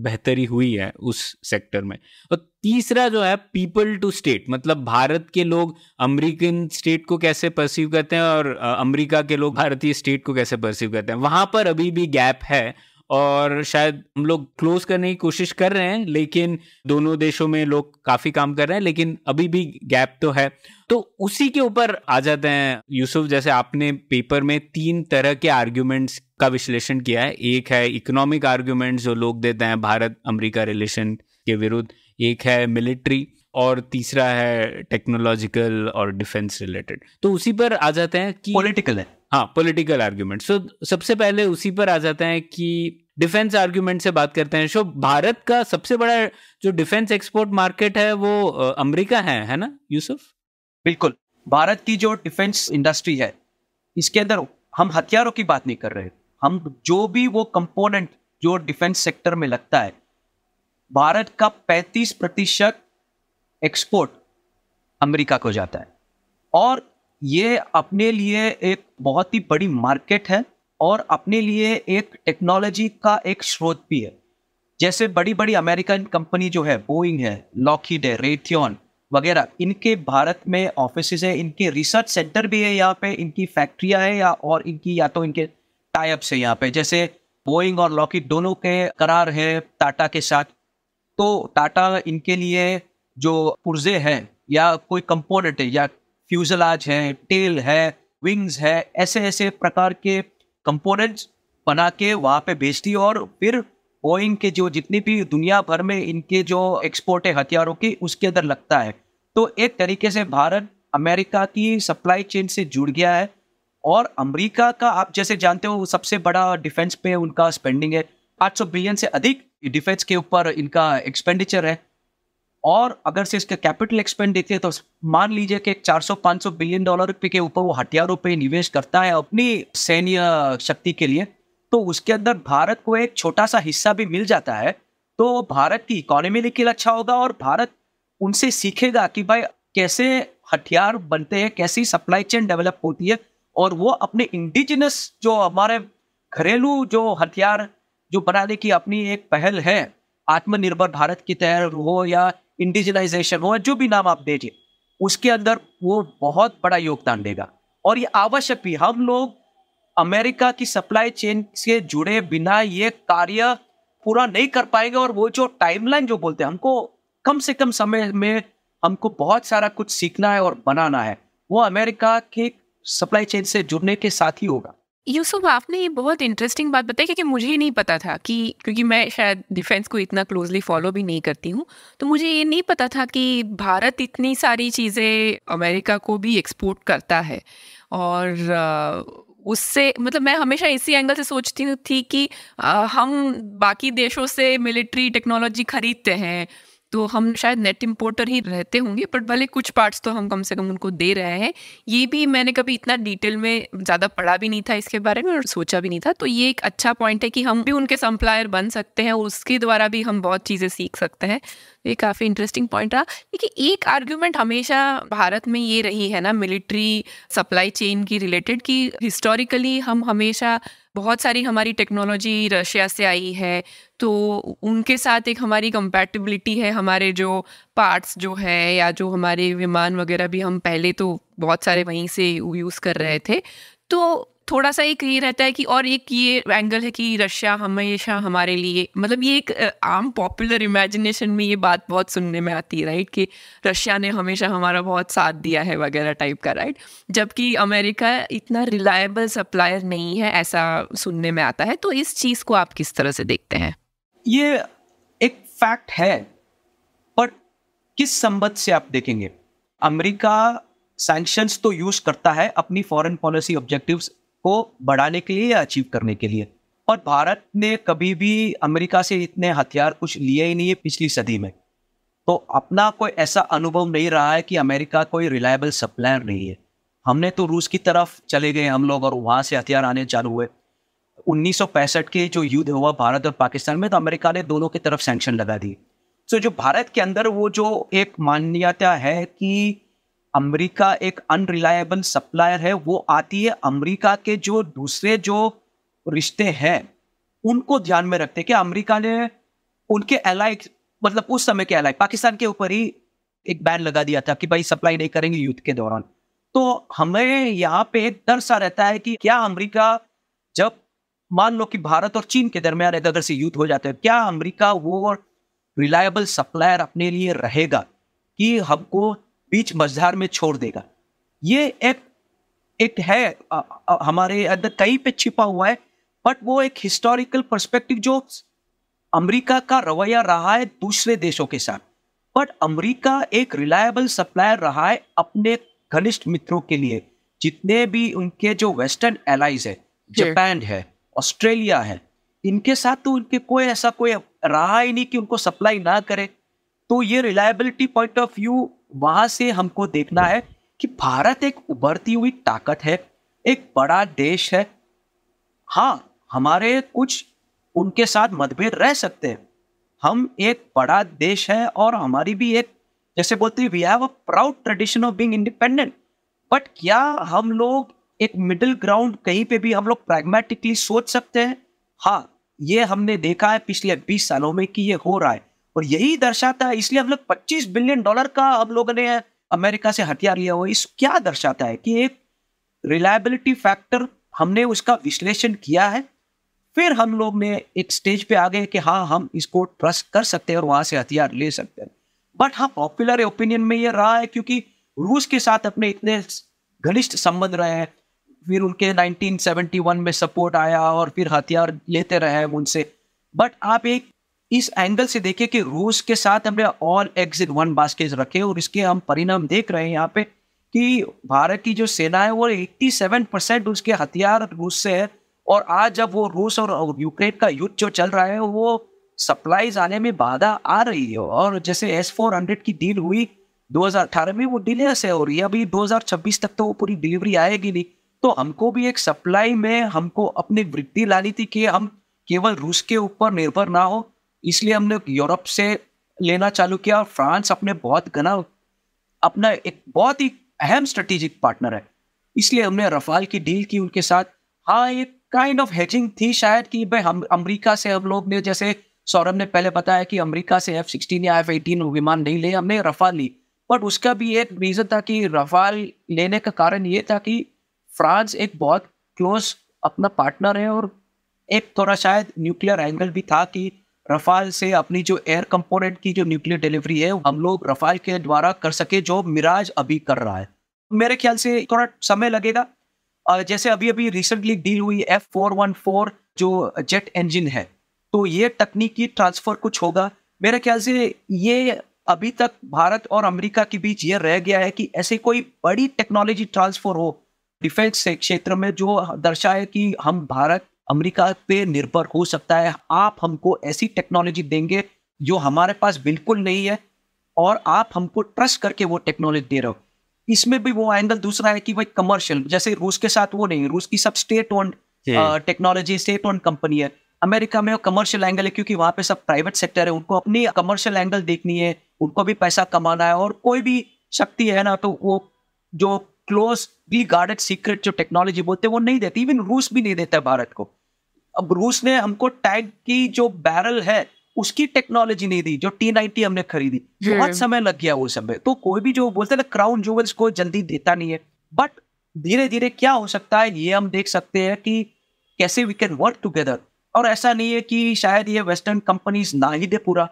बेहतरी हुई है उस सेक्टर में और तीसरा जो है पीपल टू स्टेट मतलब भारत के लोग अमेरिकन स्टेट को कैसे परसीव करते हैं और अमेरिका के लोग भारतीय स्टेट को कैसे परसीव करते हैं वहाँ पर अभी भी गैप है और शायद हम लोग क्लोज करने की कोशिश कर रहे हैं लेकिन दोनों देशों में लोग काफ़ी काम कर रहे हैं लेकिन अभी भी गैप तो है तो उसी के ऊपर आ जाते हैं यूसुफ जैसे आपने पेपर में तीन तरह के आर्ग्यूमेंट्स का विश्लेषण किया है एक है इकोनॉमिक आर्ग्यूमेंट्स जो लोग देते हैं भारत अमेरिका रिलेशन के विरुद्ध एक है मिलिट्री और तीसरा है टेक्नोलॉजिकल और डिफेंस रिलेटेड तो उसी पर आ जाते हैं कि पॉलिटिकल है हाँ पॉलिटिकल आर्ग्यूमेंट सो सबसे पहले उसी पर आ जाते हैं कि डिफेंस आर्ग्यूमेंट से बात करते हैं शो भारत का सबसे बड़ा जो डिफेंस एक्सपोर्ट मार्केट है वो अमेरिका है है ना यूसुफ बिल्कुल भारत की जो डिफेंस इंडस्ट्री है इसके अंदर हम हथियारों की बात नहीं कर रहे हम जो भी वो कंपोनेंट जो डिफेंस सेक्टर में लगता है भारत का 35 प्रतिशत एक्सपोर्ट अमेरिका को जाता है और ये अपने लिए एक बहुत ही बड़ी मार्केट है और अपने लिए एक टेक्नोलॉजी का एक स्रोत भी है जैसे बड़ी बड़ी अमेरिकन कंपनी जो है बोइंग है लॉकहीड है रेथियन वगैरह इनके भारत में ऑफिस है इनके रिसर्च सेंटर भी है यहाँ पे इनकी फैक्ट्रियाँ है या और इनकी या तो इनके टाइप्स है यहाँ पे जैसे बोइंग और लॉकिड दोनों के करार है टाटा के साथ तो टाटा इनके लिए जो पुर्जे हैं या कोई कंपोनेंट है या फ्यूजलाज है टेल है विंग्स है ऐसे ऐसे प्रकार के कंपोनेंट्स बना के वहाँ पे बेचती और फिर बोइंग के जो जितनी भी दुनिया भर में इनके जो एक्सपोर्ट है हथियारों की उसके अंदर लगता है तो एक तरीके से भारत अमेरिका की सप्लाई चेन से जुड़ गया है और अमेरिका का आप जैसे जानते हो सबसे बड़ा डिफेंस पे उनका स्पेंडिंग है 800 बिलियन से अधिक डिफेंस के ऊपर इनका एक्सपेंडिचर है और अगर से इसके कैपिटल एक्सपेंड हैं तो मान लीजिए कि 400-500 बिलियन डॉलर रुपये के ऊपर वो हथियारों पे निवेश करता है अपनी सैन्य शक्ति के लिए तो उसके अंदर भारत को एक छोटा सा हिस्सा भी मिल जाता है तो भारत की इकोनॉमी लेकिन अच्छा होगा और भारत उनसे सीखेगा कि भाई कैसे हथियार बनते हैं कैसी सप्लाई चेन डेवलप होती है और वो अपने इंडिजिनस जो हमारे घरेलू जो हथियार जो बनाने की अपनी एक पहल है आत्मनिर्भर भारत की तहत हो या इंडिजिनाइजेशन हो जो भी नाम आप दीजिए उसके अंदर वो बहुत बड़ा योगदान देगा और ये आवश्यक भी हम लोग अमेरिका की सप्लाई चेन से जुड़े बिना ये कार्य पूरा नहीं कर पाएंगे और वो जो टाइमलाइन जो बोलते हैं हमको कम से कम समय में हमको बहुत सारा कुछ सीखना है और बनाना है वो अमेरिका के सप्लाई चेन से जुड़ने के साथ ही होगा यूसुफ आपने ये बहुत इंटरेस्टिंग बात बताई क्योंकि मुझे नहीं पता था कि क्योंकि मैं शायद डिफेंस को इतना क्लोजली फॉलो भी नहीं करती हूँ तो मुझे ये नहीं पता था कि भारत इतनी सारी चीज़ें अमेरिका को भी एक्सपोर्ट करता है और उससे मतलब मैं हमेशा इसी एंगल से सोचती थी कि हम बाकी देशों से मिलिट्री टेक्नोलॉजी खरीदते हैं तो हम शायद नेट इम्पोर्टर ही रहते होंगे बट भले कुछ पार्ट्स तो हम कम से कम उनको दे रहे हैं ये भी मैंने कभी इतना डिटेल में ज़्यादा पढ़ा भी नहीं था इसके बारे में और सोचा भी नहीं था तो ये एक अच्छा पॉइंट है कि हम भी उनके सम्प्लायर बन सकते हैं और उसके द्वारा भी हम बहुत चीज़ें सीख सकते हैं ये काफ़ी इंटरेस्टिंग पॉइंट रहा लेकिन एक आर्ग्यूमेंट हमेशा भारत में ये रही है ना मिलिट्री सप्लाई चेन की रिलेटेड कि हिस्टोरिकली हम हमेशा बहुत सारी हमारी टेक्नोलॉजी रशिया से आई है तो उनके साथ एक हमारी कंपैटिबिलिटी है हमारे जो पार्ट्स जो है या जो हमारे विमान वगैरह भी हम पहले तो बहुत सारे वहीं से यूज़ कर रहे थे तो थोड़ा सा एक ये रहता है कि और एक ये एंगल है कि रशिया हमेशा हमारे लिए मतलब ये एक आम पॉपुलर इमेजिनेशन में ये बात बहुत सुनने में आती है राइट कि रशिया ने हमेशा हमारा बहुत साथ दिया है वगैरह टाइप का राइट जबकि अमेरिका इतना रिलायबल सप्लायर नहीं है ऐसा सुनने में आता है तो इस चीज़ को आप किस तरह से देखते हैं ये एक फैक्ट है पर किस संबंध से आप देखेंगे अमेरिका सैंक्शंस तो यूज़ करता है अपनी फॉरेन पॉलिसी ऑब्जेक्टिव्स को बढ़ाने के लिए या अचीव करने के लिए और भारत ने कभी भी अमेरिका से इतने हथियार कुछ लिए ही नहीं है पिछली सदी में तो अपना कोई ऐसा अनुभव नहीं रहा है कि अमेरिका कोई रिलायबल सप्लायर नहीं है हमने तो रूस की तरफ चले गए हम लोग और वहाँ से हथियार आने चालू हुए उन्नीस के जो युद्ध हुआ भारत और पाकिस्तान में तो अमेरिका ने दोनों की तरफ सैंक्शन लगा दी सो तो जो भारत के अंदर वो जो एक मान्यता है कि अमेरिका एक अनरिलायबल सप्लायर है वो आती है अमेरिका के जो दूसरे जो रिश्ते हैं उनको ध्यान में रखते कि अमेरिका ने उनके एलाई मतलब उस समय के एलाई पाकिस्तान के ऊपर ही एक बैन लगा दिया था कि भाई सप्लाई नहीं करेंगे युद्ध के दौरान तो हमें यहाँ पे एक डर सा रहता है कि क्या अमेरिका जब मान लो कि भारत और चीन के दरमियान इधर उधर से युद्ध हो जाता है क्या अमेरिका वो रिलायबल सप्लायर अपने लिए रहेगा कि हमको बीच मझधार में छोड़ देगा ये एक एक है आ, आ, हमारे अंदर कहीं पे छिपा हुआ है बट वो एक हिस्टोरिकल परस्पेक्टिव जो अमेरिका का रवैया रहा है दूसरे देशों के साथ बट अमेरिका एक रिलायबल सप्लायर रहा है अपने घनिष्ठ मित्रों के लिए जितने भी उनके जो वेस्टर्न एलाइज है जापान है ऑस्ट्रेलिया है इनके साथ तो उनके कोई ऐसा कोई रहा ही नहीं कि उनको सप्लाई ना करे तो ये रिलायबिलिटी पॉइंट ऑफ व्यू वहां से हमको देखना है कि भारत एक उभरती हुई ताकत है एक बड़ा देश है हाँ हमारे कुछ उनके साथ मतभेद रह सकते हैं हम एक बड़ा देश है और हमारी भी एक जैसे बोलते हैं we have a proud tradition of being independent but क्या हम लोग एक मिडिल ग्राउंड कहीं पे भी हम लोग प्रैग्मेटिकली सोच सकते हैं हाँ ये हमने देखा है पिछले 20 सालों में कि ये हो रहा है और यही दर्शाता है इसलिए हम लोग पच्चीस बिलियन डॉलर का हम लोगों ने अमेरिका से हथियार लिया हुआ इस क्या दर्शाता है कि एक रिलायबिलिटी फैक्टर हमने उसका विश्लेषण किया है फिर हम लोग ने एक स्टेज पे आ गए कि हाँ हम इसको ट्रस्ट कर सकते हैं और वहां से हथियार ले सकते हैं बट हाँ पॉपुलर ओपिनियन में ये रहा है क्योंकि रूस के साथ अपने इतने घनिष्ठ संबंध रहे हैं फिर उनके 1971 में सपोर्ट आया और फिर हथियार लेते रहे उनसे बट आप एक इस एंगल से देखिए कि रूस के साथ हमने ऑल एग्जिट वन बास्केट रखे और इसके हम परिणाम देख रहे हैं यहाँ पे कि भारत की जो सेना है वो 87 परसेंट उसके हथियार रूस से है और आज जब वो रूस और यूक्रेन का युद्ध जो चल रहा है वो सप्लाईज आने में बाधा आ रही है और जैसे एस फोर हंड्रेड की डील हुई 2018 में वो डिले से हो रही है अभी 2026 तक तो वो पूरी डिलीवरी आएगी नहीं तो हमको भी एक सप्लाई में हमको अपनी वृद्धि लानी थी कि हम केवल रूस के ऊपर निर्भर ना हो इसलिए हमने यूरोप से लेना चालू किया और फ्रांस अपने बहुत घना अपना एक बहुत ही अहम स्ट्रेटेजिक पार्टनर है इसलिए हमने रफाल की डील की उनके साथ हाँ एक काइंड ऑफ हेजिंग थी शायद कि भाई हम अमेरिका से हम लोग ने जैसे सौरभ ने पहले बताया कि अमेरिका से एफ सिक्सटीन या एफ एटीन विमान नहीं ले हमने रफाल ली बट उसका भी एक रीज़न था कि रफाल लेने का कारण ये था कि फ्रांस एक बहुत क्लोज अपना पार्टनर है और एक थोड़ा शायद न्यूक्लियर एंगल भी था कि रफाल से अपनी जो एयर कंपोनेंट की जो न्यूक्लियर डिलीवरी है हम लोग रफाल के द्वारा कर सके जो मिराज अभी कर रहा है मेरे ख्याल से थोड़ा समय लगेगा जैसे अभी अभी रिसेंटली डील हुई एफ फोर वन फोर जो जेट इंजन है तो ये तकनीकी ट्रांसफर कुछ होगा मेरे ख्याल से ये अभी तक भारत और अमेरिका के बीच ये रह गया है कि ऐसे कोई बड़ी टेक्नोलॉजी ट्रांसफर हो डिफेंस क्षेत्र में जो दर्शाए कि हम भारत अमेरिका पे निर्भर हो सकता है आप हमको ऐसी टेक्नोलॉजी देंगे जो हमारे पास बिल्कुल नहीं है और आप हमको ट्रस्ट करके वो टेक्नोलॉजी दे रहे हो इसमें भी वो एंगल दूसरा है कि भाई कमर्शियल जैसे रूस के साथ वो नहीं रूस की सब state own technology state own company है अमेरिका में कमर्शियल एंगल है क्योंकि वहाँ पे सब प्राइवेट सेक्टर है उनको अपनी कमर्शियल एंगल देखनी है उनको भी पैसा कमाना है और कोई भी शक्ति है ना तो वो जो क्लोज भी गार्डेड सीक्रेट जो टेक्नोलॉजी बोलते हैं वो नहीं देती इवन रूस भी नहीं देता है भारत को अब रूस ने हमको टैग की जो बैरल है उसकी टेक्नोलॉजी नहीं दी जो टी नाइनटी हमने खरीदी बहुत समय लग गया वो समय तो कोई भी जो बोलते ना क्राउन जुवेल्स को जल्दी देता नहीं है बट धीरे धीरे क्या हो सकता है ये हम देख सकते हैं कि कैसे वी कैन वर्क टुगेदर और ऐसा नहीं है कि शायद ये वेस्टर्न कंपनीज ना ही दे पूरा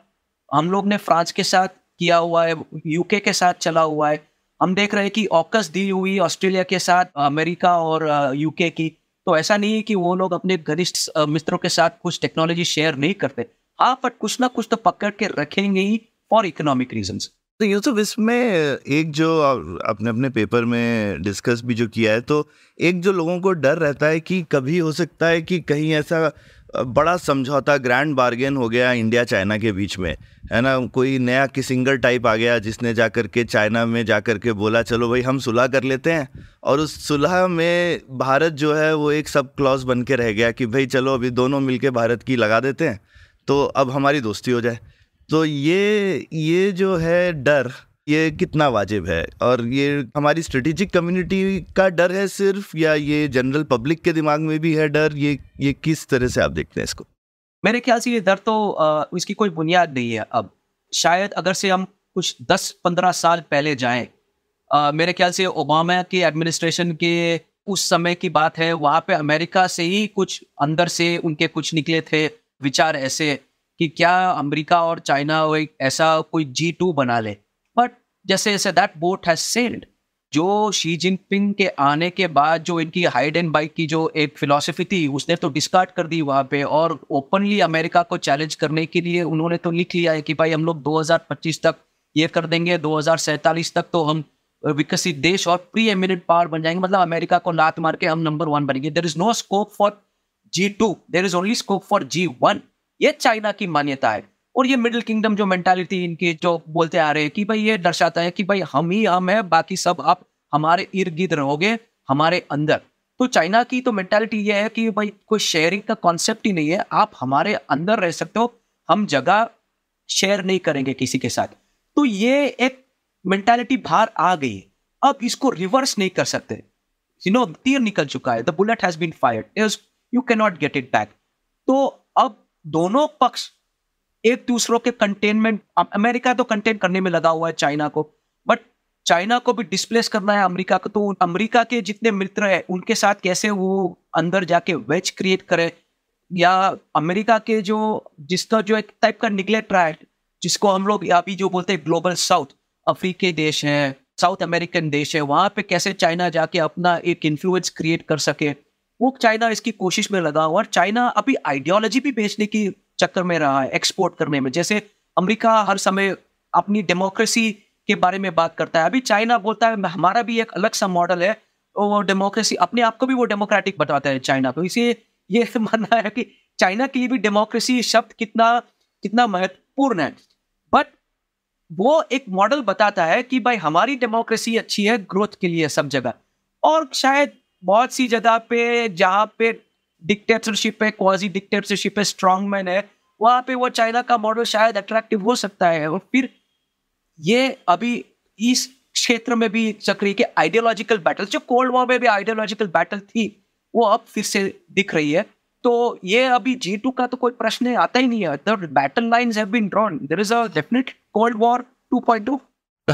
हम लोग ने फ्रांस के साथ किया हुआ है यूके के साथ चला हुआ है हम देख रहे हैं कि ऑकस दी हुई ऑस्ट्रेलिया के साथ अमेरिका और यूके की तो ऐसा नहीं है कि वो लोग अपने घनिष्ठ मित्रों के साथ कुछ टेक्नोलॉजी शेयर नहीं करते हाँ बट कुछ ना कुछ तो पकड़ के रखेंगे ही फॉर इकोनॉमिक रीजन तो तो इसमें एक जो अपने अपने पेपर में डिस्कस भी जो किया है तो एक जो लोगों को डर रहता है कि कभी हो सकता है कि कहीं ऐसा बड़ा समझौता ग्रैंड बार्गेन हो गया इंडिया चाइना के बीच में है ना कोई नया किसिंगर टाइप आ गया जिसने जा कर के चाइना में जा कर के बोला चलो भाई हम सुलह कर लेते हैं और उस सुलह में भारत जो है वो एक सब क्लॉज बन के रह गया कि भाई चलो अभी दोनों के भारत की लगा देते हैं तो अब हमारी दोस्ती हो जाए तो ये ये जो है डर ये कितना वाजिब है और ये हमारी स्ट्रेटेजिक कम्युनिटी का डर है सिर्फ या ये जनरल पब्लिक के दिमाग में भी है डर ये ये किस तरह से आप देखते हैं इसको मेरे ख्याल से ये डर तो आ, इसकी कोई बुनियाद नहीं है अब शायद अगर से हम कुछ दस पंद्रह साल पहले जाएं मेरे ख्याल से ओबामा के एडमिनिस्ट्रेशन के उस समय की बात है वहाँ पे अमेरिका से ही कुछ अंदर से उनके कुछ निकले थे विचार ऐसे कि क्या अमेरिका और चाइना एक ऐसा कोई जी टू बना ले जैसे जैसे दैट बोट हैज सेल्ड जो शी जिनपिंग के आने के बाद जो इनकी हाइड एंड बाइक की जो एक फिलोसफी थी उसने तो डिस्कार्ड कर दी वहाँ पे और ओपनली अमेरिका को चैलेंज करने के लिए उन्होंने तो लिख लिया है कि भाई हम लोग 2025 तक ये कर देंगे दो तक तो हम विकसित देश और प्री एमिनेंट पावर बन जाएंगे मतलब अमेरिका को लात मार के हम नंबर वन बनेंगे there is no scope for G two there is only scope for G one ये चाइना की मान्यता है और ये मिडिल किंगडम जो मेंटालिटी इनके जो बोलते आ रहे हैं कि भाई ये दर्शाता है कि भाई हम ही हम है बाकी सब आप हमारे इर्द गिर्द रहोगे हमारे अंदर तो चाइना की तो मेंटालिटी ये है कि भाई कोई शेयरिंग का कॉन्सेप्ट ही नहीं है आप हमारे अंदर रह सकते हो हम जगह शेयर नहीं करेंगे किसी के साथ तो ये एक मेंटालिटी बाहर आ गई है अब इसको रिवर्स नहीं कर सकते यू नो तीर निकल चुका है the bullet has been fired you can not get it back तो अब दोनों पक्ष एक दूसरों के कंटेनमेंट अमेरिका तो कंटेन करने में लगा हुआ है चाइना को बट चाइना को भी डिस्प्लेस करना है अमेरिका को तो अमेरिका के जितने मित्र हैं उनके साथ कैसे वो अंदर जाके वेज क्रिएट करे या अमेरिका के जो जिसका जो एक टाइप का निगलेक्ट रहा है जिसको हम लोग अभी जो बोलते हैं ग्लोबल साउथ अफ्रीकी देश हैं साउथ अमेरिकन देश है वहाँ पे कैसे चाइना जाके अपना एक इन्फ्लुएंस क्रिएट कर सके वो चाइना इसकी कोशिश में लगा हुआ और चाइना अभी आइडियोलॉजी भी बेचने की चक्कर में रहा है एक्सपोर्ट करने में जैसे अमेरिका हर समय अपनी डेमोक्रेसी के बारे में बात करता है अभी चाइना बोलता है हमारा भी एक अलग सा मॉडल है वो डेमोक्रेसी अपने आप को भी वो डेमोक्रेटिक बताता है चाइना को इसलिए ये मानना है कि चाइना के लिए भी डेमोक्रेसी शब्द कितना कितना महत्वपूर्ण है बट वो एक मॉडल बताता है कि भाई हमारी डेमोक्रेसी अच्छी है ग्रोथ के लिए सब जगह और शायद बहुत सी जगह पे जहाँ पे डिक्टेटरशिप है क्वाजी डिक्टेटरशिप है मैन है वहाँ पे वो चाइना का मॉडल शायद अट्रैक्टिव हो सकता है और फिर ये अभी इस क्षेत्र में भी चल रही है आइडियोलॉजिकल बैटल जो कोल्ड वॉर में भी आइडियोलॉजिकल बैटल थी वो अब फिर से दिख रही है तो ये अभी जी टू का तो कोई प्रश्न आता ही नहीं है battle lines have been drawn there is a definite cold war 2.2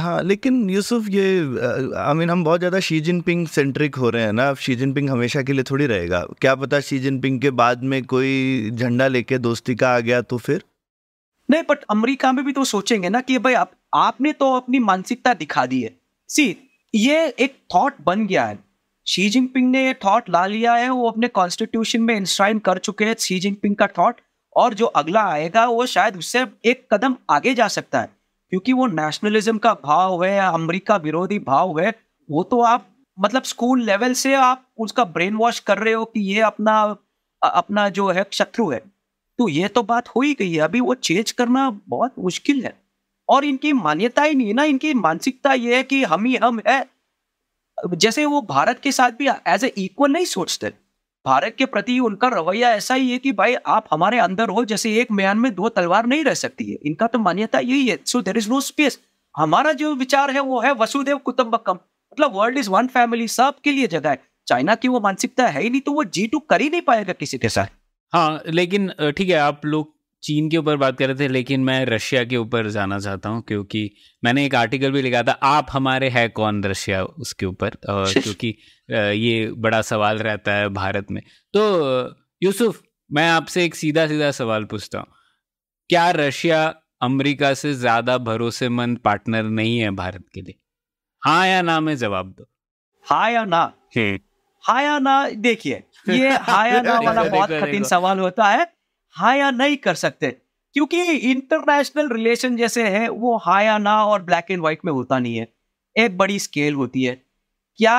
हाँ लेकिन यूसुफ ये आई मीन हम बहुत ज़्यादा शी जिनपिंग सेंट्रिक हो रहे हैं ना अब शी जिनपिंग हमेशा के लिए थोड़ी रहेगा क्या पता शी जिनपिंग के बाद में कोई झंडा लेके दोस्ती का आ गया तो फिर नहीं बट अमेरिका में भी तो सोचेंगे ना कि भाई आप आपने तो अपनी मानसिकता दिखा दी है सी ये एक थॉट बन गया है शी जिनपिंग ने ये थॉट ला लिया है वो अपने कॉन्स्टिट्यूशन में इंस्टाइन कर चुके हैं शी जिनपिंग का थॉट और जो अगला आएगा वो शायद उससे एक कदम आगे जा सकता है क्योंकि वो नेशनलिज्म का भाव है अमरीका विरोधी भाव है वो तो आप मतलब स्कूल लेवल से आप उसका ब्रेन वॉश कर रहे हो कि ये अपना अपना जो है शत्रु है तो ये तो बात हो ही गई है अभी वो चेंज करना बहुत मुश्किल है और इनकी मान्यता ही नहीं है ना इनकी मानसिकता ये है कि हम ही हम है जैसे वो भारत के साथ भी एज ए इक्वल नहीं सोचते भारत के प्रति उनका रवैया ऐसा ही है कि भाई आप हमारे अंदर हो जैसे एक म्यान में दो तलवार नहीं रह सकती है इनका तो मान्यता यही है so there is no space हमारा जो विचार है वो है वसुदेव कुटुम्बकम मतलब वर्ल्ड इज वन फैमिली सबके लिए जगह है चाइना की वो मानसिकता है ही नहीं तो वो जी टू कर ही नहीं पाएगा किसी के साथ हाँ लेकिन ठीक है आप लोग चीन के ऊपर बात कर रहे थे लेकिन मैं रशिया के ऊपर जाना चाहता हूँ क्योंकि मैंने एक आर्टिकल भी लिखा था आप हमारे है कौन रशिया उसके ऊपर क्योंकि ये बड़ा सवाल रहता है भारत में तो यूसुफ मैं आपसे एक सीधा सीधा सवाल पूछता हूँ क्या रशिया अमेरिका से ज़्यादा भरोसेमंद पार्टनर नहीं है भारत के लिए हाँ या ना में जवाब दो हाँ या ना हम्म। हाँ या ना देखिए ये हाँ या ना वाला बहुत कठिन सवाल होता है हाँ या नहीं कर सकते क्योंकि इंटरनेशनल रिलेशन जैसे है वो हाँ या ना और ब्लैक एंड वाइट में होता नहीं है एक बड़ी स्केल होती है क्या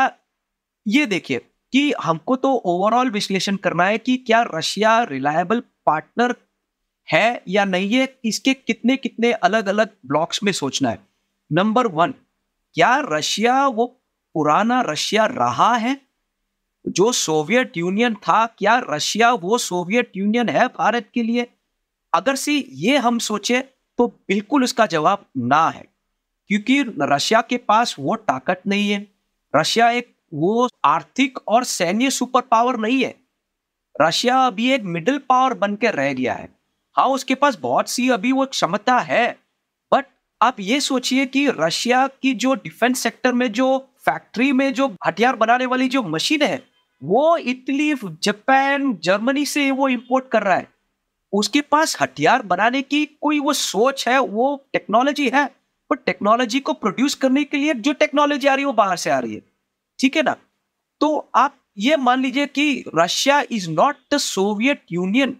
ये देखिए कि हमको तो ओवरऑल विश्लेषण करना है कि क्या रशिया रिलायबल पार्टनर है या नहीं है इसके कितने कितने अलग अलग ब्लॉक्स में सोचना है नंबर वन क्या रशिया वो पुराना रशिया रहा है जो सोवियत यूनियन था क्या रशिया वो सोवियत यूनियन है भारत के लिए अगर से ये हम सोचे तो बिल्कुल उसका जवाब ना है क्योंकि रशिया के पास वो ताकत नहीं है रशिया एक वो आर्थिक और सैन्य सुपर पावर नहीं है रशिया अभी एक मिडिल पावर बनकर रह गया है हाँ उसके पास बहुत सी अभी वो क्षमता है बट आप ये सोचिए कि रशिया की जो डिफेंस सेक्टर में जो फैक्ट्री में जो हथियार बनाने वाली जो मशीन है वो इटली जापान जर्मनी से वो इंपोर्ट कर रहा है उसके पास हथियार बनाने की कोई वो सोच है वो टेक्नोलॉजी है पर टेक्नोलॉजी को प्रोड्यूस करने के लिए जो टेक्नोलॉजी आ रही है वो बाहर से आ रही है ठीक है ना तो आप ये मान लीजिए कि Russia is not the Soviet Union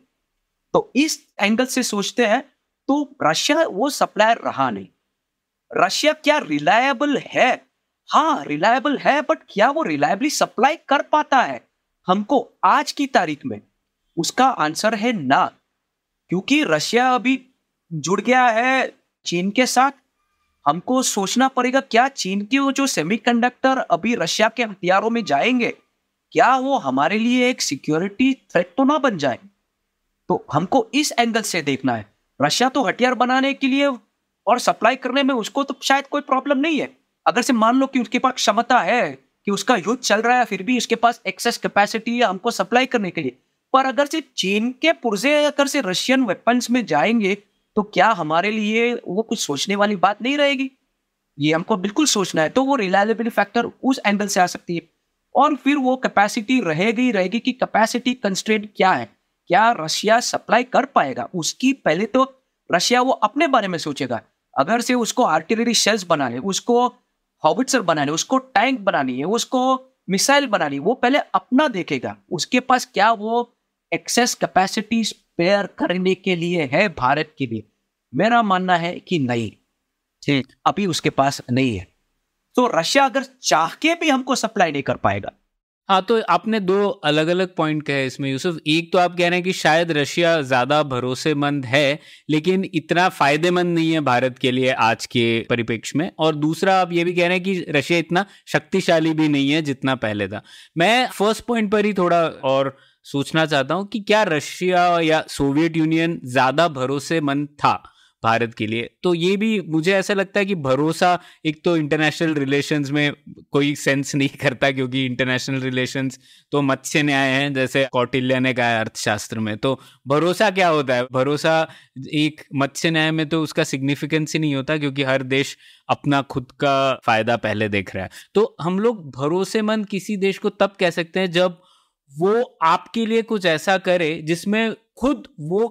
तो इस एंगल से सोचते हैं तो रशिया वो सप्लायर रहा नहीं रशिया क्या रिलायबल है हाँ रिलायबल है बट क्या वो रिलायबली सप्लाई कर पाता है हमको आज की तारीख में उसका आंसर है ना क्योंकि रशिया अभी जुड़ गया है चीन के साथ हमको सोचना पड़ेगा क्या चीन के जो सेमीकंडक्टर अभी रशिया के हथियारों में जाएंगे क्या वो हमारे लिए एक सिक्योरिटी थ्रेट तो ना बन जाए तो हमको इस एंगल से देखना है रशिया तो हथियार बनाने के लिए और सप्लाई करने में उसको तो शायद कोई प्रॉब्लम नहीं है अगर से मान लो कि उसके पास क्षमता है कि उसका युद्ध चल रहा है फिर भी उसके पास एक्सेस कैपेसिटी है हमको सप्लाई करने के लिए पर अगर से चीन के पुर्जे अगर से रशियन वेपन्स में जाएंगे तो क्या हमारे लिए वो कुछ सोचने वाली बात नहीं रहेगी ये हमको बिल्कुल सोचना है तो वो रिलायबिलिटी फैक्टर उस एंगल से आ सकती है और फिर वो कैपेसिटी रहेगी रहेगी कि कैपेसिटी कंस्ट्रेंट क्या है क्या रशिया सप्लाई कर पाएगा उसकी पहले तो रशिया वो अपने बारे में सोचेगा अगर से उसको आर्टिलरी शेल्स ले उसको हॉबिट्सर बनाने उसको टैंक बनानी है उसको मिसाइल बनानी वो पहले अपना देखेगा उसके पास क्या वो एक्सेस कैपेसिटी स्पेयर करने के लिए है भारत के लिए मेरा मानना है कि नहीं ठीक अभी उसके पास नहीं है तो रशिया अगर चाह के भी हमको सप्लाई नहीं कर पाएगा हाँ तो आपने दो अलग अलग पॉइंट कहे इसमें यूसुफ एक तो आप कह रहे हैं कि शायद रशिया ज़्यादा भरोसेमंद है लेकिन इतना फ़ायदेमंद नहीं है भारत के लिए आज के परिप्रेक्ष्य में और दूसरा आप ये भी कह रहे हैं कि रशिया इतना शक्तिशाली भी नहीं है जितना पहले था मैं फर्स्ट पॉइंट पर ही थोड़ा और सोचना चाहता हूँ कि क्या रशिया या सोवियत यूनियन ज़्यादा भरोसेमंद था भारत के लिए तो ये भी मुझे ऐसा लगता है कि भरोसा एक तो इंटरनेशनल रिलेशंस में कोई सेंस नहीं करता क्योंकि इंटरनेशनल रिलेशंस तो मत्स्य न्याय है जैसे कौटिल्य ने कहा अर्थशास्त्र में तो भरोसा क्या होता है भरोसा एक मत्स्य न्याय में तो उसका सिग्निफिकेंस ही नहीं होता क्योंकि हर देश अपना खुद का फायदा पहले देख रहा है तो हम लोग भरोसेमंद किसी देश को तब कह सकते हैं जब वो आपके लिए कुछ ऐसा करे जिसमें खुद वो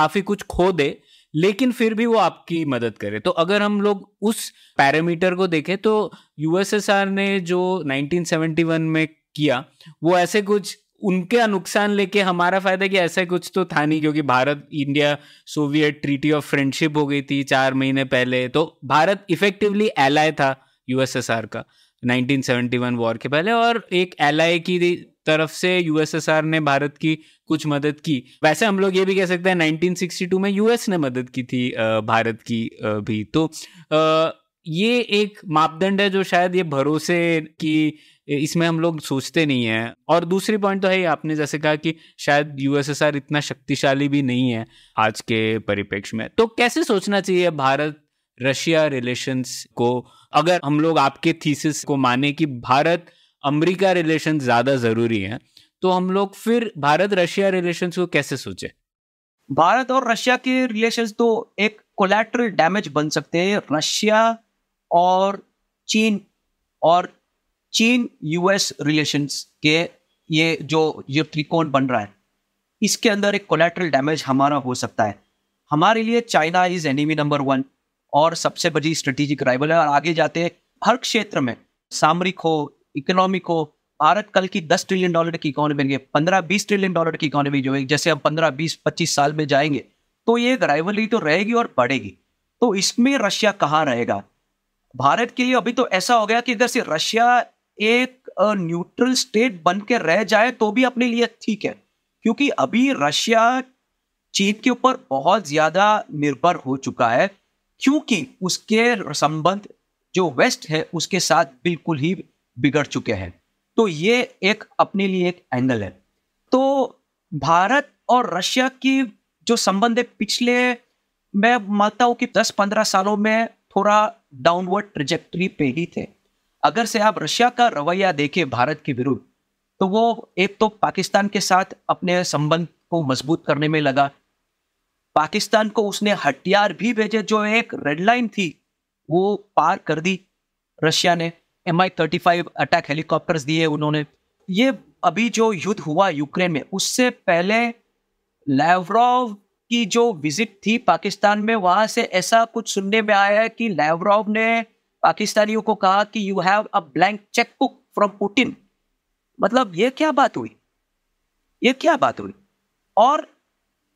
काफी कुछ खो दे लेकिन फिर भी वो आपकी मदद करे तो अगर हम लोग उस पैरामीटर को देखें तो यूएसएसआर ने जो 1971 में किया वो ऐसे कुछ उनके नुकसान लेके हमारा फायदा कि ऐसा कुछ तो था नहीं क्योंकि Bharat India Soviet treaty of friendship हो गई थी चार महीने पहले तो भारत इफेक्टिवली एलाय था यूएसएसआर का 1971 वॉर के पहले और एक एलआई की तरफ से यूएसएसआर ने भारत की कुछ मदद की वैसे हम लोग ये भी कह सकते हैं 1962 में यूएस ने मदद की थी भारत की भी तो ये एक मापदंड है जो शायद ये भरोसे की इसमें हम लोग सोचते नहीं हैं और दूसरी पॉइंट तो है आपने जैसे कहा कि शायद यूएसएसआर इतना शक्तिशाली भी नहीं है आज के परिप्रेक्ष्य में तो कैसे सोचना चाहिए भारत रशिया रिलेशंस को अगर हम लोग आपके थीसिस को माने कि भारत अमेरिका रिलेशन ज़्यादा ज़रूरी है तो हम लोग फिर भारत रशिया रिलेशन को कैसे सोचे भारत और रशिया के रिलेशन तो एक कोलेट्रल डैमेज बन सकते हैं रशिया और चीन और चीन यूएस रिलेशंस के ये जो ये त्रिकोण बन रहा है इसके अंदर एक कोलेट्रल डैमेज हमारा हो सकता है हमारे लिए China is enemy number one और सबसे बड़ी स्ट्रेटेजिक राइवल है और आगे जाते हर क्षेत्र में सामरिक हो इकोनॉमिक हो भारत कल की दस ट्रिलियन डॉलर की इकोनॉमी बन गई पंद्रह बीस ट्रिलियन डॉलर की इकोनॉमी जो है जैसे हम पंद्रह बीस पच्चीस साल में जाएंगे तो ये राइवलरी तो रहेगी और बढ़ेगी तो इसमें रशिया कहाँ रहेगा भारत के लिए अभी तो ऐसा हो गया कि अगर से रशिया एक न्यूट्रल स्टेट बन के रह जाए तो भी अपने लिए ठीक है क्योंकि अभी रशिया चीन के ऊपर बहुत ज़्यादा निर्भर हो चुका है क्योंकि उसके संबंध जो वेस्ट है उसके साथ बिल्कुल ही बिगड़ चुके हैं तो ये एक अपने लिए एक एंगल है तो भारत और रशिया की जो संबंध है पिछले मैं मानता हूँ कि 10-15 सालों में थोड़ा डाउनवर्ड ट्रिजेक्टरी पे ही थे अगर से आप रशिया का रवैया देखें भारत के विरुद्ध तो वो एक तो पाकिस्तान के साथ अपने संबंध को मजबूत करने में लगा पाकिस्तान को उसने हथियार भी भेजे जो एक रेड लाइन थी वो पार कर दी रशिया ने M I thirty five attack helicopter दिए उन्होंने ये अभी जो युद्ध हुआ यूक्रेन में उससे पहले लेवरॉव की जो विजिट थी पाकिस्तान में वहां से ऐसा कुछ सुनने में आया है कि लेवरॉव ने पाकिस्तानियों को कहा कि you have a blank cheque book from Putin मतलब ये क्या बात हुई ये क्या बात हुई और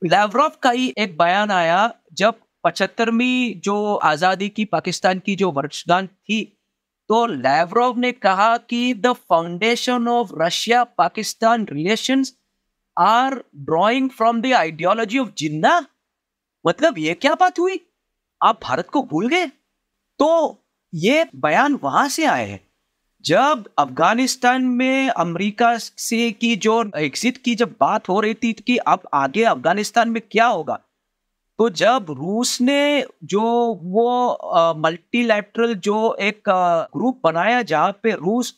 लेवरॉफ का ही एक बयान आया जब पचहत्तरवीं जो आज़ादी की पाकिस्तान की जो वर्षगांठ थी तो लेवरॉव ने कहा कि the foundation of Russia Pakistan relation are drawing from the ideology of Jinnah मतलब ये क्या बात हुई आप भारत को भूल गए तो ये बयान वहां से आए हैं जब अफगानिस्तान में अमेरिका से की जो एग्जिट की जब बात हो रही थी कि अब आगे अफगानिस्तान में क्या होगा तो जब रूस ने जो वो मल्टीलैटरल जो एक ग्रुप बनाया जहाँ पे रूस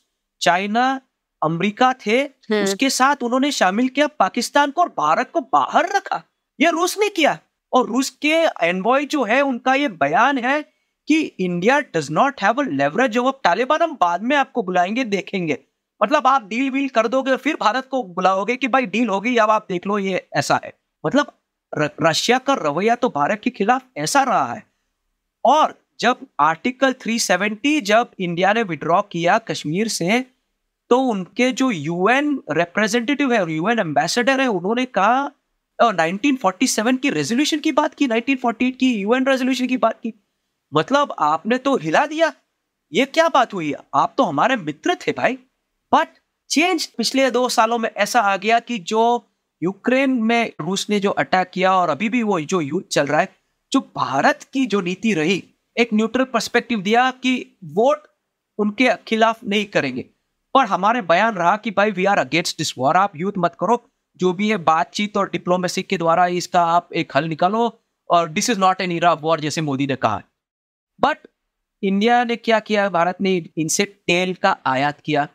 चाइना अमेरिका थे हम्म। उसके साथ उन्होंने शामिल किया पाकिस्तान को और भारत को बाहर रखा ये रूस ने किया और रूस के एनवॉय जो है उनका ये बयान है कि India does not have a leverage अब तालिबान हम बाद में आपको बुलाएंगे देखेंगे मतलब आप डील वील कर दोगे फिर भारत को बुलाओगे कि भाई डील होगी अब आप देख लो ये ऐसा है मतलब रशिया का रवैया तो भारत के खिलाफ ऐसा रहा है और जब आर्टिकल 370 जब इंडिया ने विड्रॉ किया कश्मीर से तो उनके जो यूएन रिप्रेजेंटेटिव है यूएन एम्बेसडर है उन्होंने कहा नाइनटीन oh, फोर्टी की रेजोल्यूशन की बात की नाइनटीन की यूएन रेजोल्यूशन की बात की मतलब आपने तो हिला दिया ये क्या बात हुई आप तो हमारे मित्र थे भाई बट चेंज पिछले दो सालों में ऐसा आ गया कि जो यूक्रेन में रूस ने जो अटैक किया और अभी भी वो जो युद्ध चल रहा है जो भारत की जो नीति रही एक न्यूट्रल पर्सपेक्टिव दिया कि वोट उनके खिलाफ नहीं करेंगे पर हमारे बयान रहा कि भाई we are against this war आप युद्ध मत करो जो भी है बातचीत और डिप्लोमेसी के द्वारा इसका आप एक हल निकालो और this is not an era war जैसे मोदी ने कहा बट इंडिया ने क्या किया भारत ने इनसे तेल का आयात किया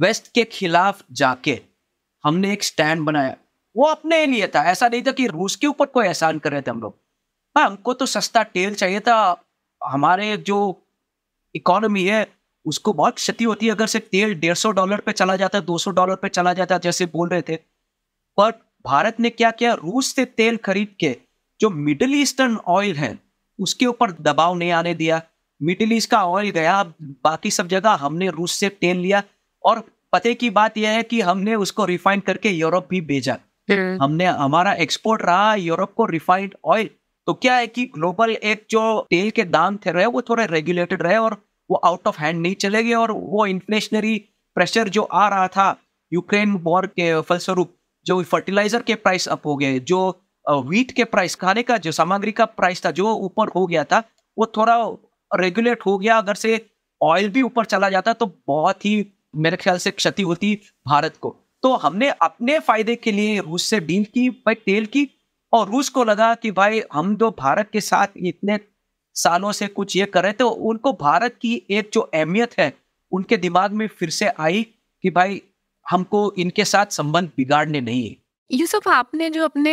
वेस्ट के खिलाफ जाके हमने एक स्टैंड बनाया वो अपने लिए था ऐसा नहीं था कि रूस के ऊपर कोई एहसान कर रहे थे हम लोग हाँ हमको तो सस्ता तेल चाहिए था हमारे जो इकोनॉमी है उसको बहुत क्षति होती है अगर से तेल डेढ़ सौ डॉलर पे चला जाता है दो सौ डॉलर पे चला जाता जैसे बोल रहे थे बट भारत ने क्या किया रूस से तेल खरीद के जो मिडिल ईस्टर्न ऑयल है उसके ऊपर दबाव नहीं आने दिया मिडिल ईस्ट का ऑयल गया बाकी सब जगह हमने रूस से तेल लिया और पते की बात यह है कि हमने उसको रिफाइन करके यूरोप भी भेजा हम्म। हमने हमारा एक्सपोर्ट रहा यूरोप को रिफाइंड ऑयल तो क्या है कि ग्लोबल एक जो तेल के दाम थे रहे वो थोड़े रेगुलेटेड रहे और वो आउट ऑफ हैंड नहीं चले गए और वो इन्फ्लेशनरी प्रेशर जो आ रहा था यूक्रेन वॉर के फलस्वरूप जो फर्टिलाइजर के प्राइस अप हो गए जो व्हीट के प्राइस खाने का जो सामग्री का प्राइस था जो ऊपर हो गया था वो थोड़ा रेगुलेट हो गया अगर से ऑयल भी ऊपर चला जाता तो बहुत ही मेरे ख्याल से क्षति होती भारत को तो हमने अपने फायदे के लिए रूस से डील की भाई तेल की और रूस को लगा कि भाई हम जो तो भारत के साथ इतने सालों से कुछ ये कर रहे थे उनको भारत की एक जो अहमियत है उनके दिमाग में फिर से आई कि भाई हमको इनके साथ संबंध बिगाड़ने नहीं है यूसुफ आपने जो अपने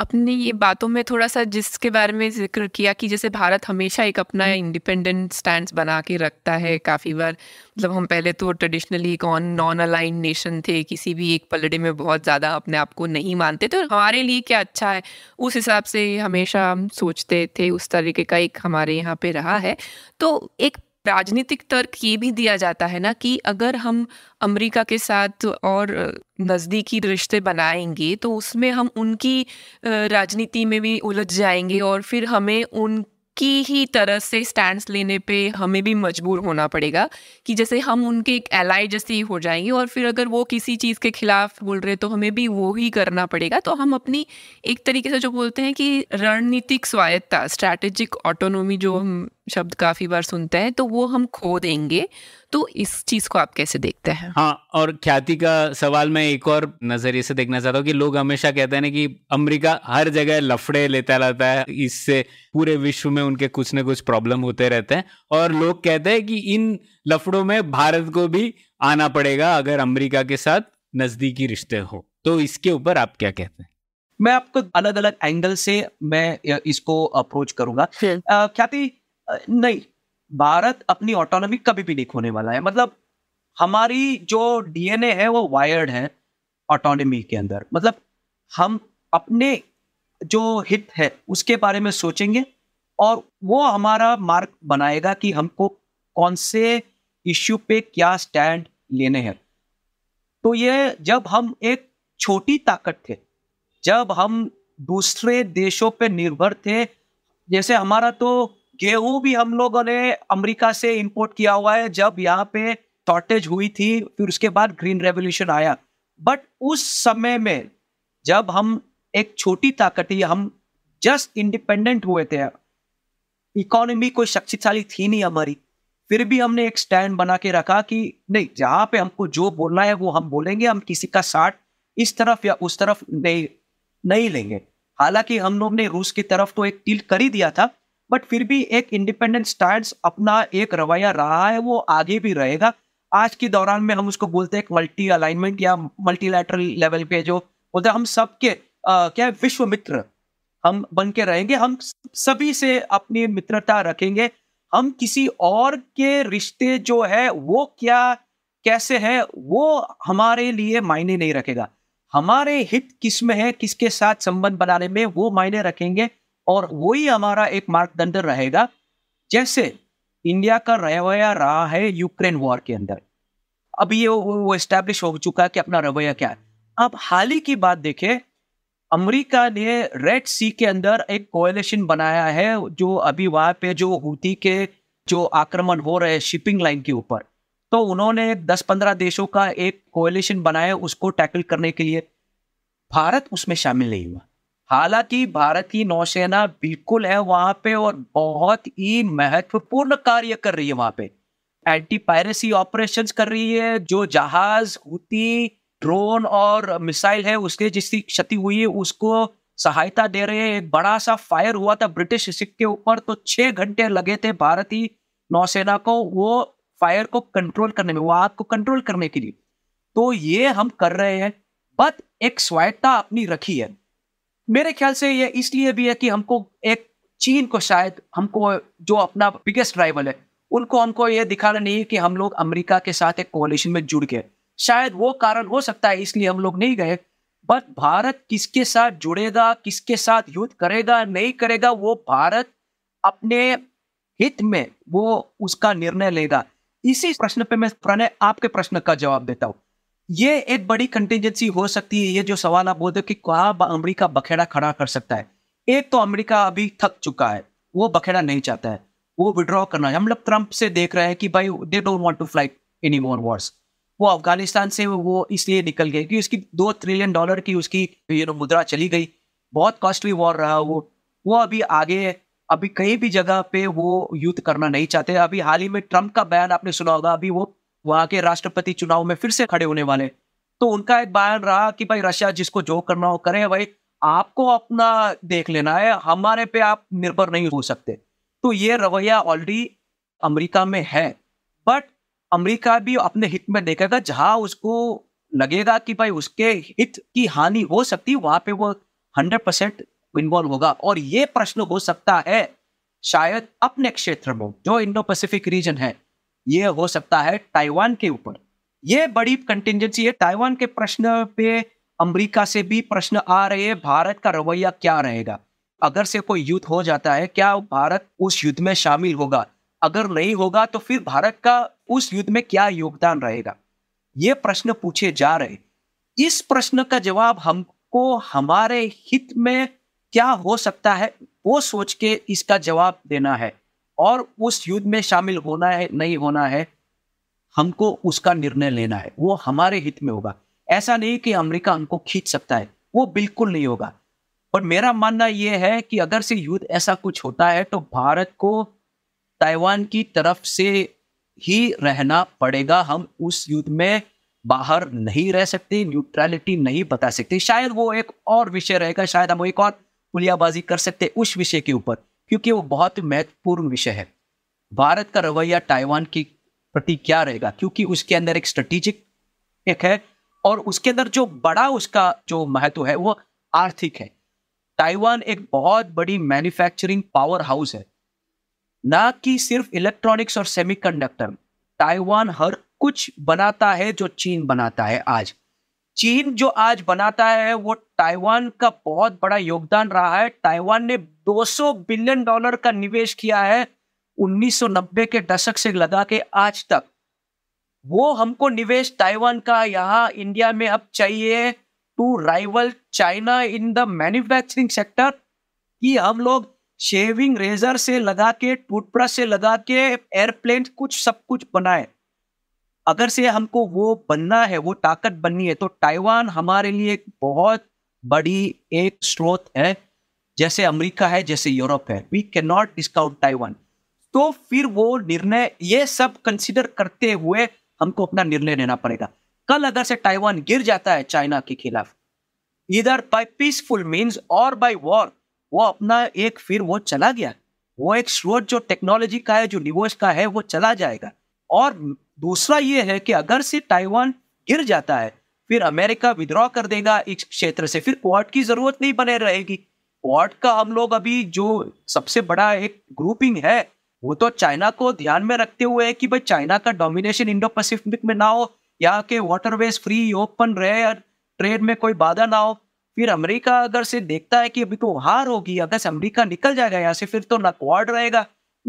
अपनी ये बातों में थोड़ा सा जिसके बारे में जिक्र किया कि जैसे भारत हमेशा एक अपना इंडिपेंडेंट हम्म। स्टैंड बना के रखता है काफ़ी बार मतलब हम पहले तो ट्रेडिशनली एक ऑन नॉन अलाइन नेशन थे किसी भी एक पलड़े में बहुत ज़्यादा अपने आप को नहीं मानते थे हमारे लिए क्या अच्छा है उस हिसाब से हमेशा हम सोचते थे उस तरीके का एक हमारे यहाँ पे रहा है तो एक राजनीतिक तर्क ये भी दिया जाता है ना कि अगर हम अमेरिका के साथ और नज़दीकी रिश्ते बनाएंगे तो उसमें हम उनकी राजनीति में भी उलझ जाएंगे और फिर हमें उन की ही तरह से स्टैंड्स लेने पे हमें भी मजबूर होना पड़ेगा कि जैसे हम उनके एक एलाई जैसे ही हो जाएंगे और फिर अगर वो किसी चीज़ के खिलाफ बोल रहे तो हमें भी वो ही करना पड़ेगा तो हम अपनी एक तरीके से जो बोलते हैं कि रणनीतिक स्वायत्ता स्ट्रैटेजिक ऑटोनोमी जो हम शब्द काफी बार सुनते हैं तो वो हम खो देंगे तो इस चीज को आप कैसे देखते हैं हाँ और ख्याति का सवाल मैं एक और नजरिए से देखना चाहता हूँ कि लोग हमेशा कहते हैं कि अमेरिका हर जगह लफड़े लेता रहता है इससे पूरे विश्व में उनके कुछ ना कुछ प्रॉब्लम होते रहते हैं और लोग कहते हैं कि इन लफड़ों में भारत को भी आना पड़ेगा अगर अमरीका के साथ नजदीकी रिश्ते हो तो इसके ऊपर आप क्या कहते हैं मैं आपको अलग अलग एंगल से मैं इसको अप्रोच करूंगा ख्याति नहीं भारत अपनी ऑटोनॉमी कभी भी नहीं खोने वाला है मतलब हमारी जो डीएनए है वो वायर्ड है ऑटोनॉमी के अंदर मतलब हम अपने जो हित है उसके बारे में सोचेंगे और वो हमारा मार्ग बनाएगा कि हमको कौन से इश्यू पे क्या स्टैंड लेने हैं तो ये जब हम एक छोटी ताकत थे जब हम दूसरे देशों पे निर्भर थे जैसे हमारा तो गेहूं भी हम लोगों ने अमेरिका से इंपोर्ट किया हुआ है जब यहाँ पे शॉर्टेज हुई थी फिर उसके बाद ग्रीन रेवोल्यूशन आया बट उस समय में जब हम एक छोटी ताकत ही हम जस्ट इंडिपेंडेंट हुए थे इकोनॉमी कोई शक्तिशाली थी नहीं हमारी फिर भी हमने एक स्टैंड बना के रखा कि नहीं जहाँ पे हमको जो बोलना है वो हम बोलेंगे हम किसी का साथ इस तरफ या उस तरफ नहीं नहीं लेंगे हालांकि हम लोग ने रूस की तरफ तो एक टील कर ही दिया था बट फिर भी एक इंडिपेंडेंट स्टाइल्स अपना एक रवैया रहा है वो आगे भी रहेगा आज के दौरान में हम उसको बोलते हैं मल्टी अलाइनमेंट या मल्टीलैटरल लेवल पे जो बोलते हैं हम सबके क्या है विश्व मित्र हम बन के रहेंगे हम सभी से अपनी मित्रता रखेंगे हम किसी और के रिश्ते जो है वो क्या कैसे है वो हमारे लिए मायने नहीं रखेगा हमारे हित किस में है किसके साथ संबंध बनाने में वो मायने रखेंगे और वही हमारा एक मार्गदंड रहेगा जैसे इंडिया का रवैया रहा है यूक्रेन वॉर के अंदर अब ये वो एस्टेब्लिश हो चुका है कि अपना रवैया क्या है अब हाल ही की बात देखें अमेरिका ने रेड सी के अंदर एक कोलेशन बनाया है जो अभी वहाँ पे जो हूती के जो आक्रमण हो रहे हैं शिपिंग लाइन के ऊपर तो उन्होंने दस पंद्रह देशों का एक कोलेशन बनाया उसको टैकल करने के लिए भारत उसमें शामिल नहीं हुआ हालांकि भारत की नौसेना बिल्कुल है वहां पे और बहुत ही महत्वपूर्ण कार्य कर रही है वहां पे एंटी पायरेसी ऑपरेशंस कर रही है जो जहाज हुती ड्रोन और मिसाइल है उसके जिसकी क्षति हुई है उसको सहायता दे रहे हैं एक बड़ा सा फायर हुआ था ब्रिटिश सिख के ऊपर तो छः घंटे लगे थे भारतीय नौसेना को वो फायर को कंट्रोल करने में वो आग को कंट्रोल करने के लिए तो ये हम कर रहे हैं बट एक स्वायत्ता अपनी रखी है मेरे ख्याल से ये इसलिए भी है कि हमको एक चीन को शायद हमको जो अपना बिगेस्ट राइवल है उनको हमको ये दिखाना नहीं है कि हम लोग अमेरिका के साथ एक कोलिशन में जुड़ गए शायद वो कारण हो सकता है इसलिए हम लोग नहीं गए बट भारत किसके साथ जुड़ेगा किसके साथ युद्ध करेगा नहीं करेगा वो भारत अपने हित में वो उसका निर्णय लेगा इसी प्रश्न पे मैं प्रणय आपके प्रश्न का जवाब देता हूँ ये एक बड़ी कंटिजेंसी हो सकती है ये जो सवाल आप बोलते हो कि कहा अमरीका बखेड़ा खड़ा कर सकता है एक तो अमरीका अभी थक चुका है वो बखेड़ा नहीं चाहता है वो विड्रॉ करना है हम लोग ट्रंप से देख रहे हैं कि भाई they don't want to fight any more wars वो अफगानिस्तान से वो इसलिए निकल गए कि उसकी दो ट्रिलियन डॉलर की उसकी यू नो मुद्रा चली गई बहुत कॉस्टली वॉर रहा वो वो अभी आगे अभी कहीं भी जगह पे वो युद्ध करना नहीं चाहते अभी हाल ही में ट्रंप का बयान आपने सुना होगा अभी वो वहाँ के राष्ट्रपति चुनाव में फिर से खड़े होने वाले तो उनका एक बयान रहा कि भाई रशिया जिसको जो करना हो करे भाई आपको अपना देख लेना है हमारे पे आप निर्भर नहीं हो सकते तो ये रवैया ऑलरेडी अमेरिका में है बट अमेरिका भी अपने हित में देखेगा जहां उसको लगेगा कि भाई उसके हित की हानि हो सकती वहां पे वो हंड्रेड परसेंट इन्वॉल्व होगा और ये प्रश्न हो सकता है शायद अपने क्षेत्र में जो इंडो पैसिफिक रीजन है ये हो सकता है ताइवान के ऊपर ये बड़ी कंटिजेंसी है ताइवान के प्रश्न पे अमेरिका से भी प्रश्न आ रहे हैं भारत का रवैया क्या रहेगा अगर से कोई युद्ध हो जाता है क्या भारत उस युद्ध में शामिल होगा अगर नहीं होगा तो फिर भारत का उस युद्ध में क्या योगदान रहेगा ये प्रश्न पूछे जा रहे इस प्रश्न का जवाब हमको हमारे हित में क्या हो सकता है वो सोच के इसका जवाब देना है और उस युद्ध में शामिल होना है नहीं होना है हमको उसका निर्णय लेना है वो हमारे हित में होगा ऐसा नहीं कि अमेरिका हमको खींच सकता है वो बिल्कुल नहीं होगा और मेरा मानना यह है कि अगर से युद्ध ऐसा कुछ होता है तो भारत को ताइवान की तरफ से ही रहना पड़ेगा हम उस युद्ध में बाहर नहीं रह सकते न्यूट्रलिटी नहीं बता सकते शायद वो एक और विषय रहेगा शायद हम एक और पुलियाबाजी कर सकते उस विषय के ऊपर क्योंकि वो बहुत ही महत्वपूर्ण विषय है भारत का रवैया ताइवान के प्रति क्या रहेगा क्योंकि उसके अंदर एक स्ट्रेटेजिक एक है और उसके अंदर जो बड़ा उसका जो महत्व है वो आर्थिक है ताइवान एक बहुत बड़ी मैन्युफैक्चरिंग पावर हाउस है ना कि सिर्फ इलेक्ट्रॉनिक्स और सेमीकंडक्टर ताइवान हर कुछ बनाता है जो चीन बनाता है आज चीन जो आज बनाता है वो ताइवान का बहुत बड़ा योगदान रहा है ताइवान ने 200 बिलियन डॉलर का निवेश किया है 1990 के दशक से लगा के आज तक वो हमको निवेश ताइवान का यहाँ इंडिया में अब चाहिए to rival China in the manufacturing sector कि हम लोग शेविंग रेजर से लगा के टूथब्रश से लगा के एयरप्लेन कुछ सब कुछ बनाए अगर से हमको वो बनना है वो ताकत बननी है तो ताइवान हमारे लिए एक बहुत बड़ी एक स्रोत है जैसे अमेरिका है जैसे यूरोप है we can not discount Taiwan तो फिर वो निर्णय ये सब कंसिडर करते हुए हमको अपना निर्णय लेना पड़ेगा कल अगर से ताइवान गिर जाता है चाइना के खिलाफ इधर बाय पीसफुल मीन्स और बाय वॉर वो अपना एक फिर वो चला गया वो एक स्रोत जो टेक्नोलॉजी का है जो निवेश का है वो चला जाएगा और दूसरा ये है कि अगर से ताइवान गिर जाता है फिर अमेरिका विद्रॉ कर देगा इस क्षेत्र से फिर क्वाड की जरूरत नहीं बने रहेगी क्वाड का हम लोग अभी जो सबसे बड़ा एक ग्रुपिंग है वो तो चाइना को ध्यान में रखते हुए है कि भाई चाइना का डोमिनेशन इंडो पैसिफिक में ना हो यहाँ के वाटरवेज फ्री ओपन रहे और ट्रेड में कोई बाधा ना हो फिर अमेरिका अगर से देखता है कि अभी तो हार होगी अगर से अमरीका निकल जाएगा यहाँ से फिर तो ना क्वाड रहेगा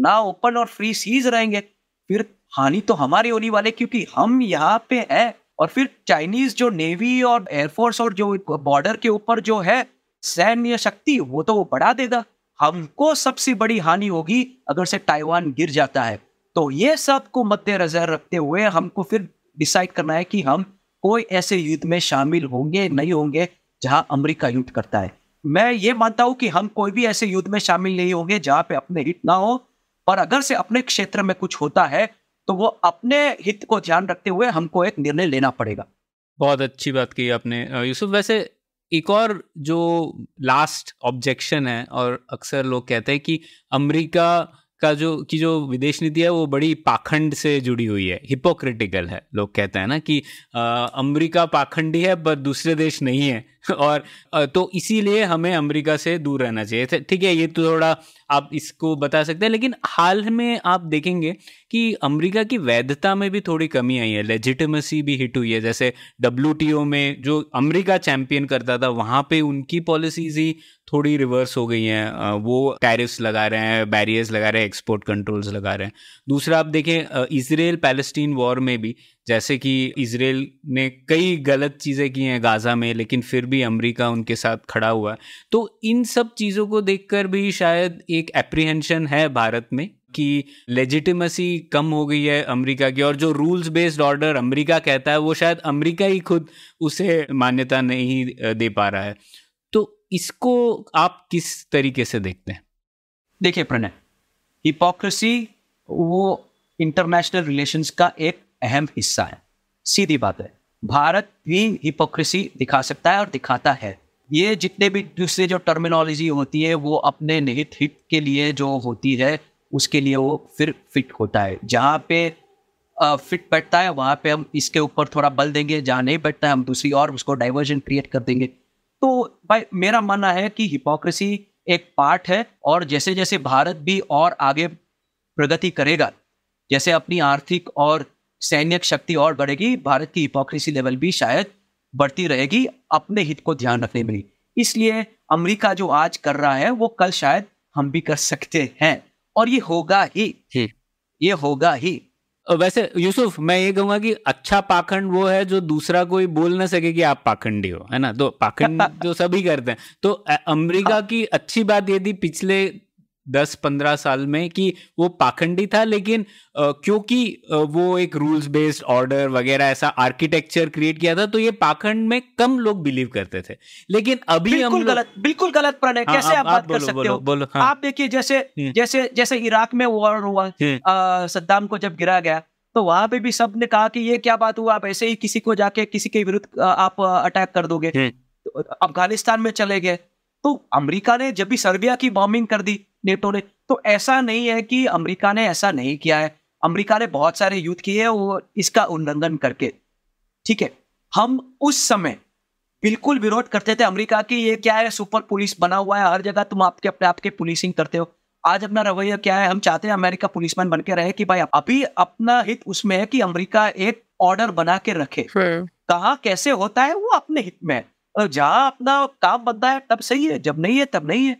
ना ओपन और फ्री सीज रहेंगे फिर हानि तो हमारी होने वाले क्योंकि हम यहाँ पे हैं और फिर चाइनीज जो नेवी और एयरफोर्स और जो बॉर्डर के ऊपर जो है सैन्य शक्ति वो तो वो बढ़ा देगा हमको सबसे बड़ी हानि होगी अगर से ताइवान गिर जाता है तो ये सब को मद्देनजर रखते हुए हमको फिर डिसाइड करना है कि हम कोई ऐसे युद्ध में शामिल होंगे नहीं होंगे जहां अमेरिका युद्ध करता है मैं ये मानता हूं कि हम कोई भी ऐसे युद्ध में शामिल नहीं होंगे जहां पे अपने हिट ना हो और अगर से अपने क्षेत्र में कुछ होता है तो वो अपने हित को ध्यान रखते हुए हमको एक निर्णय लेना पड़ेगा बहुत अच्छी बात की आपने यूसुफ वैसे एक और जो लास्ट ऑब्जेक्शन है और अक्सर लोग कहते हैं कि अमेरिका का जो की जो विदेश नीति है वो बड़ी पाखंड से जुड़ी हुई है हिपोक्रिटिकल है लोग कहते हैं ना कि अमेरिका पाखंडी है पर दूसरे देश नहीं है और तो इसीलिए हमें अमेरिका से दूर रहना चाहिए ठीक है ये तो थोड़ा आप इसको बता सकते हैं लेकिन हाल में आप देखेंगे कि अमेरिका की वैधता में भी थोड़ी कमी आई है लेजिटमेसी भी हिट हुई है जैसे डब्ल्यू में जो अमेरिका चैंपियन करता था वहाँ पे उनकी पॉलिसीज ही थोड़ी रिवर्स हो गई हैं वो टैरिफ्स लगा रहे हैं बैरियर्स लगा रहे हैं एक्सपोर्ट कंट्रोल्स लगा रहे हैं दूसरा आप देखें इसराइल पैलेस्टीन वॉर में भी जैसे कि इसराइल ने कई गलत चीज़ें की हैं गाज़ा में लेकिन फिर भी अमेरिका उनके साथ खड़ा हुआ है तो इन सब चीज़ों को देखकर भी शायद एक एप्रीहेंशन है भारत में कि लेजिटिमेसी कम हो गई है अमेरिका की और जो रूल्स बेस्ड ऑर्डर अमेरिका कहता है वो शायद अमेरिका ही खुद उसे मान्यता नहीं दे पा रहा है इसको आप किस तरीके से देखते हैं देखिए प्रणय हिपोक्रेसी वो इंटरनेशनल रिलेशंस का एक अहम हिस्सा है सीधी बात है भारत भी हिपोक्रेसी दिखा सकता है और दिखाता है ये जितने भी दूसरे जो टर्मिनोलॉजी होती है वो अपने निहित हित के लिए जो होती है उसके लिए वो फिर फिट होता है जहाँ पे फिट बैठता है वहाँ पे हम इसके ऊपर थोड़ा बल देंगे जहाँ नहीं बैठता है हम दूसरी और उसको डाइवर्जन क्रिएट कर देंगे तो भाई मेरा मानना है कि हिपोक्रेसी एक पार्ट है और जैसे जैसे भारत भी और आगे प्रगति करेगा जैसे अपनी आर्थिक और सैन्य शक्ति और बढ़ेगी भारत की हिपोक्रेसी लेवल भी शायद बढ़ती रहेगी अपने हित को ध्यान रखने में इसलिए अमेरिका जो आज कर रहा है वो कल शायद हम भी कर सकते हैं और ये होगा ही हम्म। ये होगा ही वैसे यूसुफ मैं ये कहूंगा कि अच्छा पाखंड वो है जो दूसरा कोई बोल ना सके कि आप पाखंडी हो है ना तो पाखंड तो सभी करते हैं तो अमेरिका हाँ। की अच्छी बात ये थी पिछले दस पंद्रह साल में कि वो पाखंडी था लेकिन क्योंकि वो एक रूल्स बेस्ड ऑर्डर वगैरह ऐसा आर्किटेक्चर क्रिएट किया था तो ये पाखंड में कम लोग बिलीव करते थे लेकिन अभी बिल्कुल हम गलत बिल्कुल गलत प्रणय हाँ, कैसे आप, आप बात बोलो, कर सकते बोलो, हो बोलो, हाँ. आप देखिए जैसे हम्म। जैसे जैसे इराक में वॉर हुआ हम्म। सद्दाम को जब गिरा गया तो वहां पे भी सब ने कहा कि ये क्या बात हुआ आप ऐसे ही किसी को जाके किसी के विरुद्ध आप अटैक कर दोगे हम्म। तो अफगानिस्तान में चले गए तो अमेरिका ने जब भी सर्बिया की बॉम्बिंग कर दी नेटो ने तो ऐसा नहीं है कि अमेरिका ने ऐसा नहीं किया है अमेरिका ने बहुत सारे युद्ध किए हैं वो इसका उल्लंघन करके ठीक है हम उस समय बिल्कुल विरोध करते थे अमेरिका की ये क्या है सुपर पुलिस बना हुआ है हर जगह तुम आपके अपने आप के पुलिसिंग करते हो आज अपना रवैया क्या है हम चाहते हैं अमेरिका पुलिसमैन बन के रहे कि भाई अभी अपना हित उसमें है कि अमेरिका एक ऑर्डर बना के रखे हम्म। कहा कैसे होता है वो अपने हित में है जहां अपना काम बनता है तब सही है जब नहीं है तब नहीं है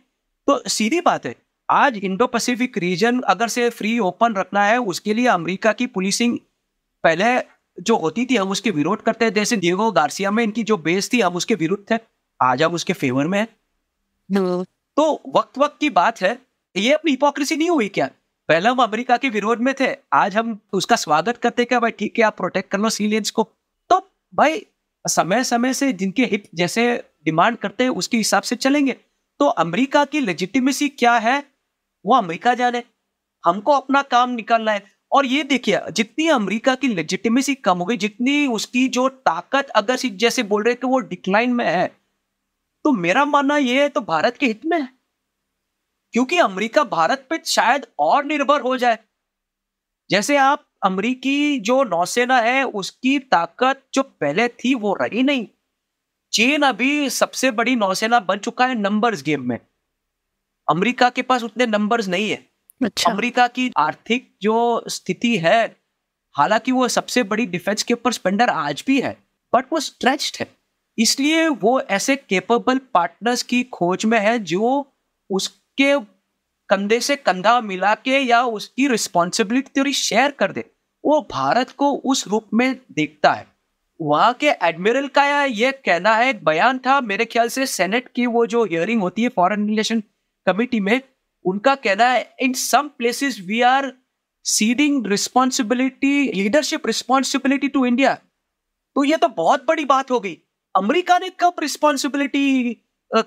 तो सीधी बात है आज इंडो पैसिफिक रीजन अगर से फ्री ओपन रखना है उसके लिए अमेरिका की पुलिसिंग पहले जो होती थी हम उसके विरोध करते हैं जैसे डिएगो गार्सिया में इनकी जो बेस थी हम उसके विरुद्ध थे आज हम उसके फेवर में है तो वक्त वक्त की बात है ये अपनी हिपोक्रेसी नहीं हुई क्या पहले हम अमेरिका के विरोध में थे आज हम उसका स्वागत करते क्या भाई ठीक है आप प्रोटेक्ट कर लो सीलियंस को तो भाई समय समय से जिनके हित जैसे डिमांड करते हैं उसके हिसाब से चलेंगे तो अमेरिका की लेजिटिमेसी क्या है वो अमेरिका जाने हमको अपना काम निकालना है और ये देखिए जितनी अमेरिका की लेजिटिमेसी कम हो गई जितनी उसकी जो ताकत अगर जैसे बोल रहे कि वो डिक्लाइन में है तो मेरा मानना ये है तो भारत के हित में है क्योंकि अमेरिका भारत पे शायद और निर्भर हो जाए जैसे आप अमरीकी जो नौसेना है उसकी ताकत जो पहले थी वो रही नहीं चीन अभी सबसे बड़ी नौसेना बन चुका है नंबर्स गेम में अमेरिका के पास उतने नंबर्स नहीं है अच्छा। अमेरिका की आर्थिक जो स्थिति है हालांकि वो सबसे बड़ी डिफेंस के ऊपर स्पेंडर आज भी है बट वो स्ट्रेच्ड है इसलिए वो ऐसे केपेबल पार्टनर्स की खोज में है जो उसके कंधे से कंधा मिला के या उसकी रिस्पॉन्सिबिलिटी थोड़ी शेयर कर दे वो भारत को उस रूप में देखता है वहाँ के एडमिरल का यह कहना है एक बयान था मेरे ख्याल से सेनेट की वो जो हियरिंग होती है फॉरेन रिलेशन कमिटी में उनका कहना है in some places we are ceding responsibility leadership responsibility to India तो ये तो बहुत बड़ी बात हो गई अमेरिका ने कब रिस्पॉन्सिबिलिटी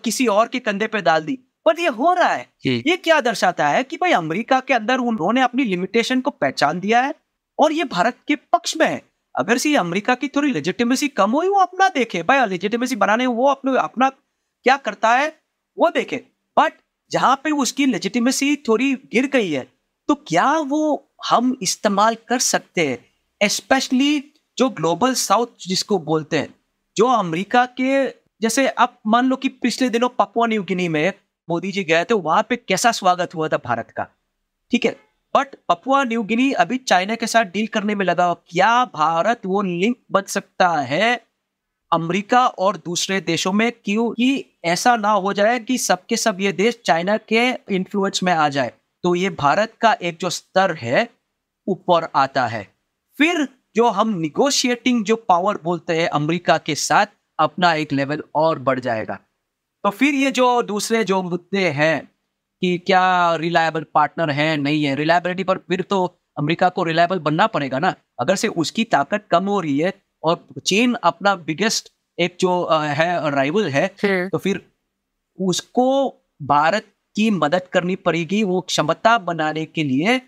किसी और के कंधे पे डाल दी पर ये हो रहा है ये क्या दर्शाता है कि भाई अमेरिका के अंदर उन्होंने अपनी लिमिटेशन को पहचान दिया है और ये भारत के पक्ष में है अगर सी अमेरिका की थोड़ी लेजिटिमेसी कम हुई वो अपना देखे भाई लेजिटिमेसी बनाने वो अपने अपना क्या करता है वो देखे बट जहां पर उसकी लेजिटिमेसी थोड़ी गिर गई है तो क्या वो हम इस्तेमाल कर सकते हैं स्पेशली जो ग्लोबल साउथ जिसको बोलते हैं जो अमेरिका के जैसे आप मान लो कि पिछले दिनों पपुआ न्यू गिनी में मोदी जी गए थे वहां पे कैसा स्वागत हुआ था भारत का ठीक है बट पपुआ न्यू गिनी अभी चाइना के साथ डील करने में लगा क्या भारत वो लिंक बन सकता है अमेरिका और दूसरे देशों में क्यों कि ऐसा ना हो जाए कि सबके सब ये देश चाइना के इन्फ्लुएंस में आ जाए तो ये भारत का एक जो स्तर है ऊपर आता है फिर जो हम निगोशिएटिंग जो पावर बोलते हैं अमेरिका के साथ अपना एक लेवल और बढ़ जाएगा तो फिर ये जो दूसरे जो मुद्दे हैं कि क्या रिलायबल पार्टनर है नहीं है रिलायबिलिटी पर फिर तो अमेरिका को रिलायबल बनना पड़ेगा ना अगर से उसकी ताकत कम हो रही है और चीन अपना बिगेस्ट एक जो है राइवल है तो फिर उसको भारत की मदद करनी पड़ेगी वो क्षमता बनाने के लिए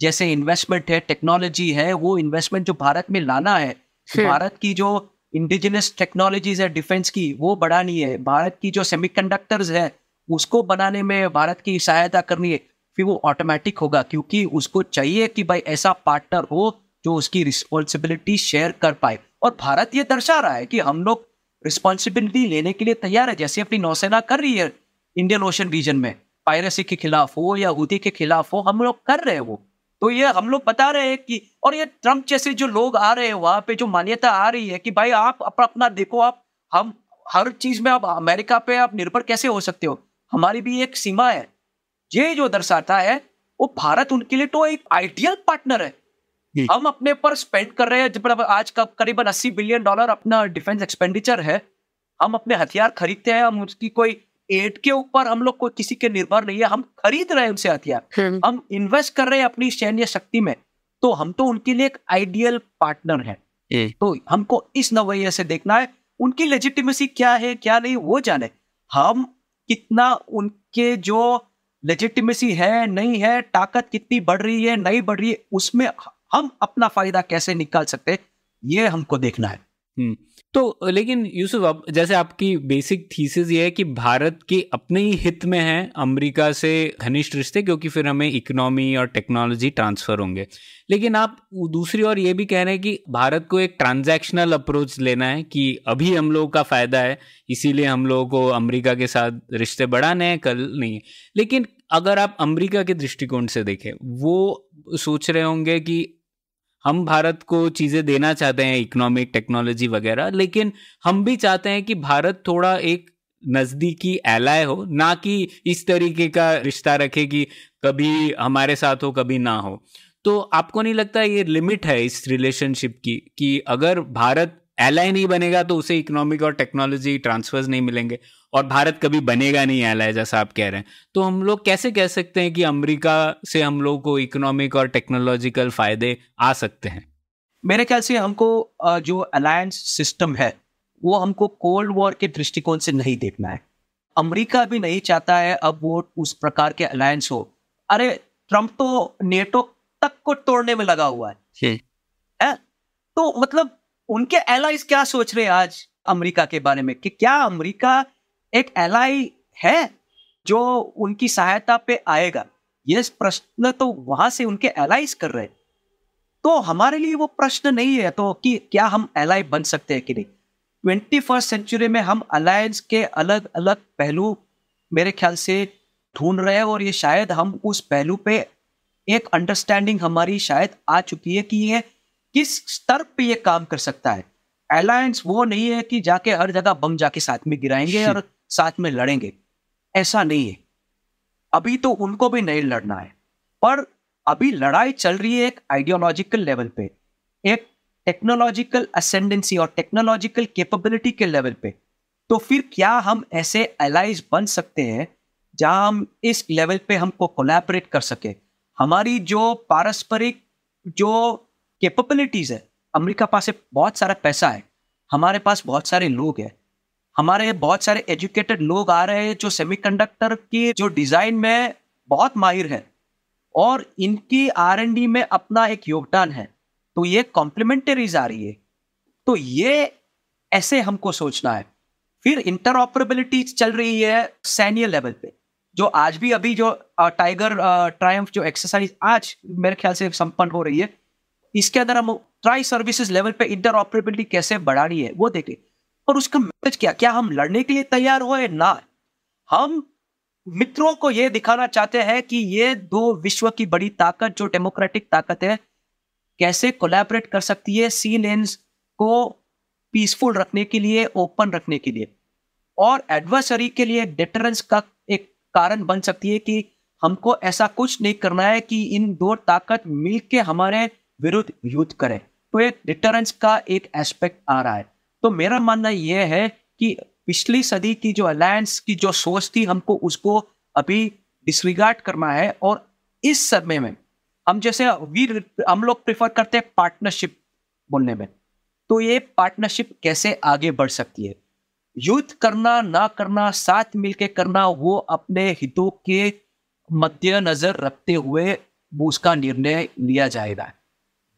जैसे इन्वेस्टमेंट है टेक्नोलॉजी है वो इन्वेस्टमेंट जो भारत में लाना है तो भारत की जो इंडिजिनस टेक्नोलॉजीज है डिफेंस की वो बढ़ानी है भारत की जो सेमीकंडक्टर्स है उसको बनाने में भारत की सहायता करनी है फिर वो ऑटोमेटिक होगा क्योंकि उसको चाहिए कि भाई ऐसा पार्टनर हो जो उसकी रिस्पॉन्सिबिलिटी शेयर कर पाए और भारत ये दर्शा रहा है कि हम लोग रिस्पॉन्सिबिलिटी लेने के लिए तैयार है जैसे अपनी नौसेना कर रही है इंडियन ओशन रीजन में पायरेसी के खिलाफ हो या उदी के खिलाफ हो हम लोग कर रहे हैं वो तो ये हम लोग बता रहे हैं कि और ये ट्रंप जैसे जो लोग आ रहे हैं वहाँ पे जो मान्यता आ रही है कि भाई आप अपना अपना देखो आप हम हर चीज में आप अमेरिका पे आप निर्भर कैसे हो सकते हो हमारी भी एक सीमा है ये जो दर्शाता है वो भारत उनके लिए तो एक आइडियल पार्टनर है हम अपने पर स्पेंड कर रहे हैं जब आज का करीबन अस्सी बिलियन डॉलर अपना डिफेंस एक्सपेंडिचर है हम अपने हथियार खरीदते हैं हम उसकी कोई एड के ऊपर हम लोग कोई किसी के निर्भर नहीं है हम खरीद रहे हैं उनसे हथियार हम्म। हम इन्वेस्ट कर रहे हैं अपनी सैन्य शक्ति में तो हम तो उनके लिए एक आइडियल पार्टनर है तो हमको इस नवैये से देखना है उनकी लेजिटिमेसी क्या है क्या नहीं वो जाने हम कितना उनके जो लेजिटिमेसी है नहीं है ताकत कितनी बढ़ रही है नहीं बढ़ रही है उसमें हम अपना फायदा कैसे निकाल सकते ये हमको देखना है हम्म। तो लेकिन यूसुफ अब जैसे आपकी बेसिक थीसिस ये है कि भारत के अपने ही हित में है अमेरिका से घनिष्ठ रिश्ते क्योंकि फिर हमें इकोनॉमी और टेक्नोलॉजी ट्रांसफर होंगे लेकिन आप दूसरी ओर ये भी कह रहे हैं कि भारत को एक ट्रांजैक्शनल अप्रोच लेना है कि अभी हम लोगों का फ़ायदा है इसीलिए हम लोगों को अमरीका के साथ रिश्ते बढ़ाने हैं कल नहीं लेकिन अगर आप अमरीका के दृष्टिकोण से देखें वो सोच रहे होंगे कि हम भारत को चीज़ें देना चाहते हैं इकोनॉमिक टेक्नोलॉजी वगैरह लेकिन हम भी चाहते हैं कि भारत थोड़ा एक नज़दीकी एलाय हो ना कि इस तरीके का रिश्ता रखे कि कभी हमारे साथ हो कभी ना हो तो आपको नहीं लगता ये लिमिट है इस रिलेशनशिप की कि अगर भारत एलाय नहीं बनेगा तो उसे इकोनॉमिक और टेक्नोलॉजी ट्रांसफर्स नहीं मिलेंगे और भारत कभी बनेगा नहीं आला है जैसा आप कह रहे हैं तो हम लोग कैसे कह सकते हैं कि अमेरिका से हम लोग को इकोनॉमिक और टेक्नोलॉजिकल फायदे आ सकते हैं मेरे ख्याल से हमको जो अलायंस सिस्टम है वो हमको कोल्ड वॉर के दृष्टिकोण से नहीं देखना है अमेरिका भी नहीं चाहता है अब वो उस प्रकार के अलायंस हो अरे ट्रम्प तो नेटो तक को तोड़ने में लगा हुआ है ए? तो मतलब उनके एलाइज क्या सोच रहे हैं आज अमेरिका के बारे में कि क्या अमेरिका एक एलाई है जो उनकी सहायता पे आएगा ये प्रश्न तो वहां से उनके एलाइज कर रहे हैं तो हमारे लिए वो प्रश्न नहीं है तो कि क्या हम एलाई बन सकते हैं कि नहीं ट्वेंटी फर्स्ट सेंचुरी में हम अलायंस के अलग अलग पहलू मेरे ख्याल से ढूंढ रहे हैं और ये शायद हम उस पहलू पे एक अंडरस्टैंडिंग हमारी शायद आ चुकी है कि ये किस स्तर पे ये काम कर सकता है अलायंस वो नहीं है कि जाके हर जगह बम जाके साथ में गिराएंगे और साथ में लड़ेंगे ऐसा नहीं है अभी तो उनको भी नहीं लड़ना है पर अभी लड़ाई चल रही है एक आइडियोलॉजिकल लेवल पे एक टेक्नोलॉजिकल असेंडेंसी और टेक्नोलॉजिकल कैपेबिलिटी के लेवल पे तो फिर क्या हम ऐसे एलाइज बन सकते हैं जहां हम इस लेवल पे हमको कोलैबोरेट कर सके हमारी जो पारस्परिक जो कैपेबिलिटीज़ है अमेरिका पास बहुत सारा पैसा है हमारे पास बहुत सारे लोग हैं हमारे बहुत सारे एजुकेटेड लोग आ रहे हैं जो सेमीकंडक्टर की जो डिज़ाइन में बहुत माहिर हैं और इनकी आर एन डी में अपना एक योगदान है तो ये कॉम्प्लीमेंटरीज आ रही है तो ये ऐसे हमको सोचना है फिर इंटरऑपरेबिलिटी चल रही है सैन्य लेवल पे जो आज भी अभी जो टाइगर ट्रायम्फ जो एक्सरसाइज आज मेरे ख्याल से संपन्न हो रही है इसके अंदर हम ट्राई सर्विसेज लेवल पे ऑपरेबिलिटी कैसे बढ़ा रही है वो देखें और उसका मैसेज क्या क्या हम लड़ने के लिए तैयार हो या ना हम मित्रों को यह दिखाना चाहते हैं कि ये दो विश्व की बड़ी ताकत जो डेमोक्रेटिक ताकत है कैसे कोलैबोरेट कर सकती है सी लेंस को पीसफुल रखने के लिए ओपन रखने के लिए और एडवर्सरी के लिए डिटरेंस का एक कारण बन सकती है कि हमको ऐसा कुछ नहीं करना है कि इन दो ताकत मिलके हमारे विरुद्ध युद्ध करें तो एक डिटरेंस का एक एस्पेक्ट आ रहा है तो मेरा मानना यह है कि पिछली सदी की जो अलायंस की जो सोच थी हमको उसको अभी डिसरिगार्ड करना है और इस समय में हम जैसे वी हम लोग प्रिफर करते हैं पार्टनरशिप बोलने में तो ये पार्टनरशिप कैसे आगे बढ़ सकती है युद्ध करना ना करना साथ मिलके करना वो अपने हितों के मद्देनजर रखते हुए उसका निर्णय लिया जाएगा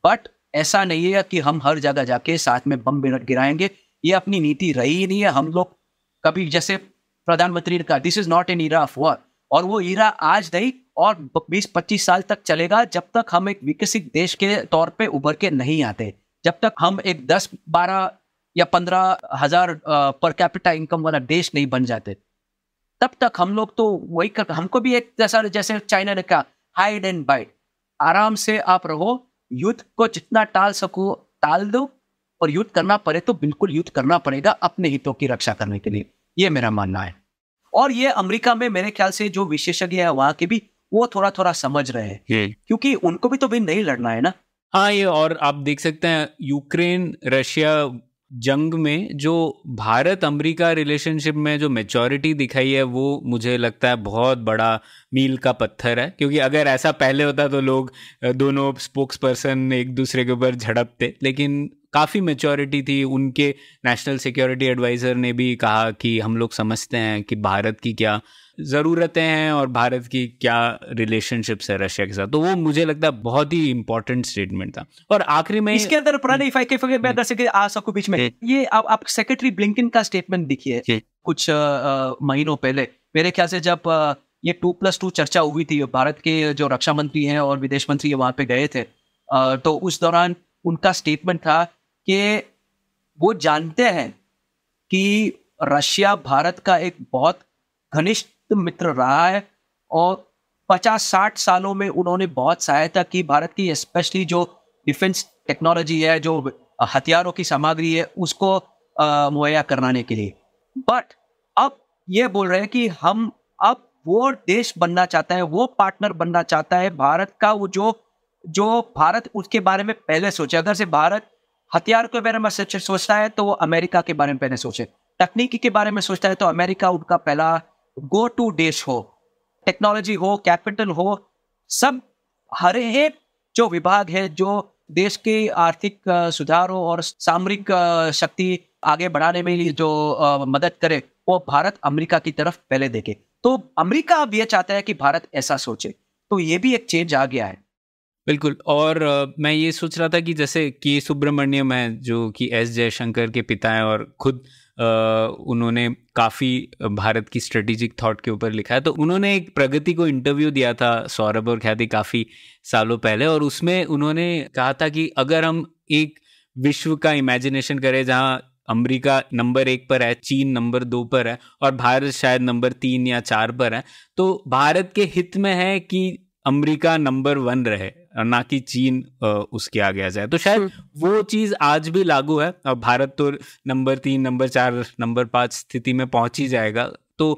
बट ऐसा नहीं है कि हम हर जगह जाके साथ में बम गिराएंगे ये अपनी नीति रही ही नहीं है हम लोग कभी जैसे प्रधानमंत्री ने कहा this is not an era of war और वो ईरा आज नहीं और 20-25 साल तक चलेगा जब तक हम एक विकसित देश के तौर पे उभर के नहीं आते जब तक हम एक 10-12 या पंद्रह हजार पर कैपिटा इनकम वाला देश नहीं बन जाते तब तक हम लोग तो वही कर हमको भी एक जैसा जैसे चाइना ने कहा हाइड एंड बाइट आराम से आप रहो युद्ध को जितना टाल सको टाल दो और युद्ध करना पड़े तो बिल्कुल युद्ध करना पड़ेगा अपने हितों की रक्षा करने के लिए ये मेरा मानना है और ये अमेरिका में मेरे ख्याल से जो विशेषज्ञ है वहां के भी वो थोड़ा थोड़ा समझ रहे हैं क्योंकि उनको भी तो भी नहीं लड़ना है ना हाँ ये और आप देख सकते हैं यूक्रेन रशिया जंग में जो भारत अमेरिका रिलेशनशिप में जो मेचोरिटी दिखाई है वो मुझे लगता है बहुत बड़ा मील का पत्थर है क्योंकि अगर ऐसा पहले होता तो लोग दोनों स्पोक्स पर्सन एक दूसरे के ऊपर झड़पते लेकिन काफ़ी मेचोरिटी थी उनके नेशनल सिक्योरिटी एडवाइज़र ने भी कहा कि हम लोग समझते हैं कि भारत की क्या ज़रूरतें हैं और भारत की क्या रिलेशनशिप्स है रशिया के साथ तो वो मुझे लगता है बहुत ही इंपॉर्टेंट स्टेटमेंट था और आखिरी में इसके अंदर हम्म। हम्म। सबको बीच में ये आप सेक्रेटरी ब्लिंकिन का स्टेटमेंट देखिए कुछ महीनों पहले मेरे ख्याल से जब ये टू प्लस टू चर्चा हुई थी भारत के जो रक्षा मंत्री हैं और विदेश मंत्री वहां पे गए थे तो उस दौरान उनका स्टेटमेंट था कि वो जानते हैं कि रशिया भारत का एक बहुत घनिष्ठ गुप्त मित्र रहा है और 50-60 सालों में उन्होंने बहुत सहायता की भारत की स्पेशली जो डिफेंस टेक्नोलॉजी है जो हथियारों की सामग्री है उसको मुहैया कराने के लिए बट अब ये बोल रहे हैं कि हम अब वो देश बनना चाहता है वो पार्टनर बनना चाहता है भारत का वो जो जो भारत उसके बारे में पहले सोचे अगर से भारत हथियार के बारे में सोचता है तो वो अमेरिका के बारे में पहले सोचे तकनीकी के बारे में सोचता है तो अमेरिका उनका पहला गो टू देश हो टेक्नोलॉजी हो कैपिटल हो सब हरे एक जो विभाग है जो देश के आर्थिक सुधारों और सामरिक शक्ति आगे बढ़ाने में जो मदद करे वो भारत अमेरिका की तरफ पहले देखे तो अमेरिका अब यह चाहता है कि भारत ऐसा सोचे तो ये भी एक चेंज आ गया है बिल्कुल और मैं ये सोच रहा था कि जैसे के सुब्रमण्यम है जो कि एस जयशंकर के पिता हैं और खुद उन्होंने काफ़ी भारत की स्ट्रेटेजिक थॉट के ऊपर लिखा है तो उन्होंने एक प्रगति को इंटरव्यू दिया था सौरभ और ख्याति काफ़ी सालों पहले और उसमें उन्होंने कहा था कि अगर हम एक विश्व का इमेजिनेशन करें जहाँ अमेरिका नंबर एक पर है चीन नंबर दो पर है और भारत शायद नंबर तीन या चार पर है तो भारत के हित में है कि अमेरिका नंबर वन रहे ना कि चीन उसके आगे आ जाए तो शायद हम्म। वो चीज़ आज भी लागू है अब भारत तो नंबर तीन नंबर चार नंबर पाँच स्थिति में पहुंच ही जाएगा तो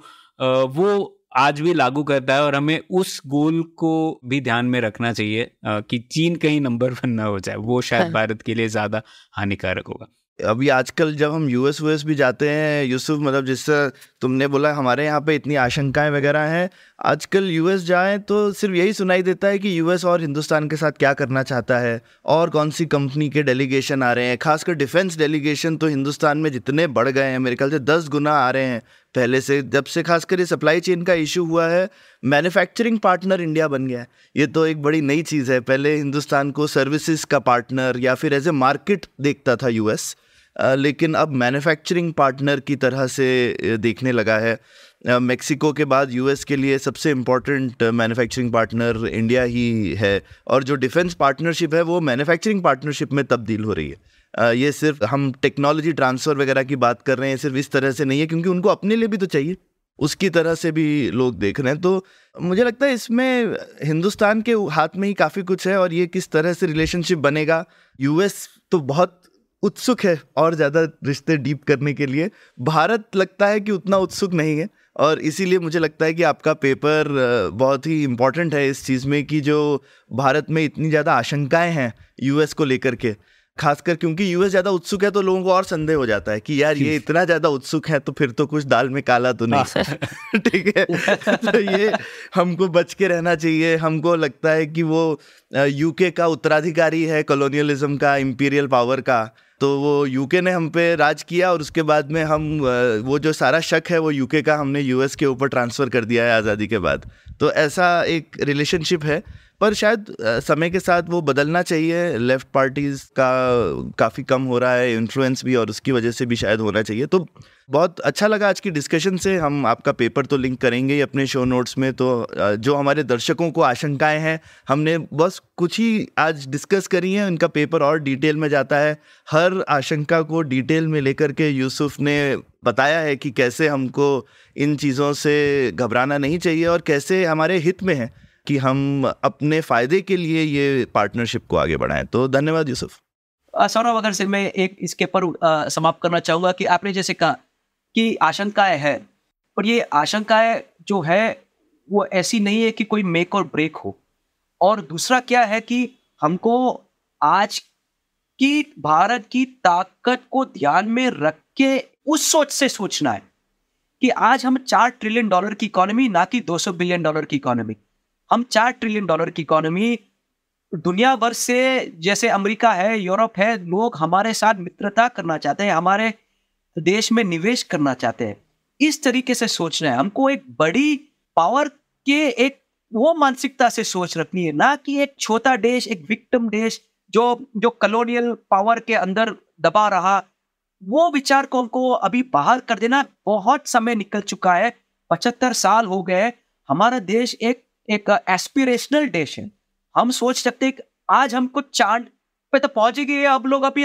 वो आज भी लागू करता है और हमें उस गोल को भी ध्यान में रखना चाहिए कि चीन कहीं नंबर वन ना हो जाए वो शायद हाँ। भारत के लिए ज़्यादा हानिकारक होगा अभी आजकल जब हम यूएस वूएस भी जाते हैं यूसुफ मतलब जिससे तुमने बोला हमारे यहाँ पे इतनी आशंकाएं वगैरह हैं आजकल यूएस जाएं तो सिर्फ यही सुनाई देता है कि यूएस और हिंदुस्तान के साथ क्या करना चाहता है और कौन सी कंपनी के डेलीगेशन आ रहे हैं खासकर डिफेंस डेलीगेशन तो हिंदुस्तान में जितने बढ़ गए हैं मेरे ख्याल से दस गुना आ रहे हैं पहले से जब से खासकर ये सप्लाई चेन का इशू हुआ है मैन्युफैक्चरिंग पार्टनर इंडिया बन गया है ये तो एक बड़ी नई चीज़ है पहले हिंदुस्तान को सर्विसेज का पार्टनर या फिर एज ए मार्केट देखता था यूएस लेकिन अब मैन्युफैक्चरिंग पार्टनर की तरह से देखने लगा है मेक्सिको के बाद यूएस के लिए सबसे इम्पॉर्टेंट मैन्युफैक्चरिंग पार्टनर इंडिया ही है और जो डिफेंस पार्टनरशिप है वो मैन्युफैक्चरिंग पार्टनरशिप में तब्दील हो रही है ये सिर्फ हम टेक्नोलॉजी ट्रांसफ़र वगैरह की बात कर रहे हैं सिर्फ इस तरह से नहीं है क्योंकि उनको अपने लिए भी तो चाहिए उसकी तरह से भी लोग देख रहे हैं तो मुझे लगता है इसमें हिंदुस्तान के हाथ में ही काफ़ी कुछ है और ये किस तरह से रिलेशनशिप बनेगा यूएस तो बहुत उत्सुक है और ज़्यादा रिश्ते डीप करने के लिए भारत लगता है कि उतना उत्सुक नहीं है और इसीलिए मुझे लगता है कि आपका पेपर बहुत ही इम्पॉर्टेंट है इस चीज़ में कि जो भारत में इतनी ज़्यादा आशंकाएं हैं यूएस को लेकर के खासकर क्योंकि यूएस ज़्यादा उत्सुक है तो लोगों को और संदेह हो जाता है कि यार ये इतना ज़्यादा उत्सुक है तो फिर तो कुछ दाल में काला तो नहीं हाँ। ठीक है तो ये हमको बच के रहना चाहिए हमको लगता है कि वो यूके का उत्तराधिकारी है कॉलोनियलिज्म का इम्पीरियल पावर का तो वो यूके ने हम पे राज किया और उसके बाद में हम वो जो सारा शक है वो यूके का हमने यूएस के ऊपर ट्रांसफ़र कर दिया है आज़ादी के बाद तो ऐसा एक रिलेशनशिप है पर शायद समय के साथ वो बदलना चाहिए लेफ़्ट पार्टीज़ का काफ़ी कम हो रहा है इन्फ्लुएंस भी और उसकी वजह से भी शायद होना चाहिए तो बहुत अच्छा लगा आज की डिस्कशन से हम आपका पेपर तो लिंक करेंगे ही अपने शो नोट्स में तो जो हमारे दर्शकों को आशंकाएं हैं हमने बस कुछ ही आज डिस्कस करी हैं उनका पेपर और डिटेल में जाता है हर आशंका को डिटेल में लेकर के यूसुफ ने बताया है कि कैसे हमको इन चीज़ों से घबराना नहीं चाहिए और कैसे हमारे हित में है कि हम अपने फ़ायदे के लिए ये पार्टनरशिप को आगे बढ़ाएं तो धन्यवाद यूसुफ सौरभ अगर से मैं एक इसके पर समाप्त करना चाहूँगा कि आपने जैसे कहा की आशंकाएं हैं और ये आशंकाएं जो है वो ऐसी नहीं है कि कोई मेक और ब्रेक हो और दूसरा क्या है कि हमको आज की भारत की ताकत को ध्यान में रख के उस सोच से सोचना है कि आज हम चार ट्रिलियन डॉलर की इकोनॉमी ना कि 200 बिलियन डॉलर की इकोनॉमी हम चार ट्रिलियन डॉलर की इकोनॉमी दुनिया भर से जैसे अमेरिका है यूरोप है लोग हमारे साथ मित्रता करना चाहते हैं हमारे देश में निवेश करना चाहते हैं इस तरीके से सोचना है हमको एक बड़ी पावर के एक वो मानसिकता से सोच रखनी है ना कि एक छोटा देश एक विक्टिम देश जो जो कलोनियल पावर के अंदर दबा रहा वो विचार को हमको अभी बाहर कर देना बहुत समय निकल चुका है पचहत्तर साल हो गए हमारा देश एक एक एस्पिरेशनल देश है हम सोच सकते हैं आज हमको चांद पे तो पहुंचेगी अब लोग अभी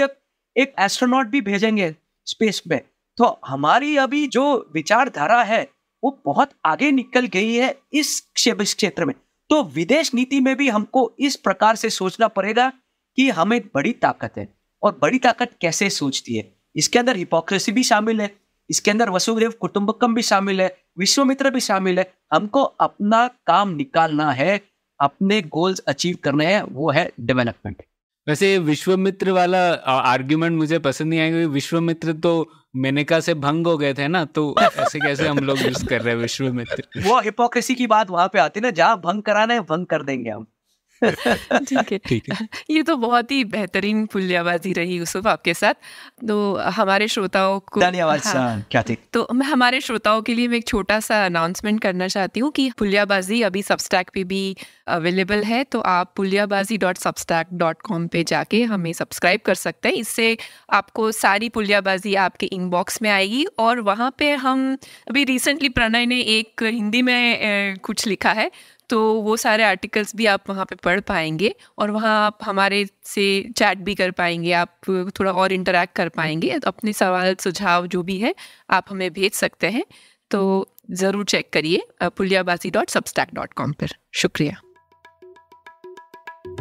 एक एस्ट्रोनॉट भी भेजेंगे स्पेस में तो हमारी अभी जो विचारधारा है वो बहुत आगे निकल गई है इस क्षेत्र में तो विदेश नीति में भी हमको इस प्रकार से सोचना पड़ेगा कि हम एक बड़ी ताकत है और बड़ी ताकत कैसे सोचती है इसके अंदर हिपोक्रेसी भी शामिल है इसके अंदर वसुदेव कुटुंबकम भी शामिल है विश्वमित्र भी शामिल है हमको अपना काम निकालना है अपने गोल्स अचीव करने हैं वो है डेवलपमेंट वैसे विश्वमित्र वाला आर्ग्यूमेंट मुझे पसंद नहीं आएगा क्योंकि तो मेनेका से भंग हो गए थे ना तो ऐसे कैसे हम लोग यूज कर रहे हैं विश्वमित्र वो हिपोक्रेसी की बात वहां पे आती है ना जहाँ भंग कराना है भंग कर देंगे हम ठीक है ठीक है ये तो बहुत ही बेहतरीन पुलियाबाजी रही यूसुफ आपके साथ तो हमारे श्रोताओं को धन्यवाद हाँ, क्या थी? तो मैं हमारे श्रोताओं के लिए मैं एक छोटा सा अनाउंसमेंट करना चाहती हूँ कि पुलियाबाजी अभी सबस्टैक पे भी अवेलेबल है तो आप Puliyabaazi dot Substack dot com पर जाके हमें सब्सक्राइब कर सकते हैं इससे आपको सारी पुलियाबाजी आपके इनबॉक्स में आएगी और वहाँ पे हम अभी रिसेंटली प्रणय ने एक हिंदी में कुछ लिखा है तो वो सारे आर्टिकल्स भी आप वहाँ पे पढ़ पाएंगे और वहाँ आप हमारे से चैट भी कर पाएंगे आप थोड़ा और इंटरेक्ट कर पाएंगे तो अपने सवाल सुझाव जो भी है आप हमें भेज सकते हैं तो ज़रूर चेक करिए Puliyabaazi dot Substack dot com पर शुक्रिया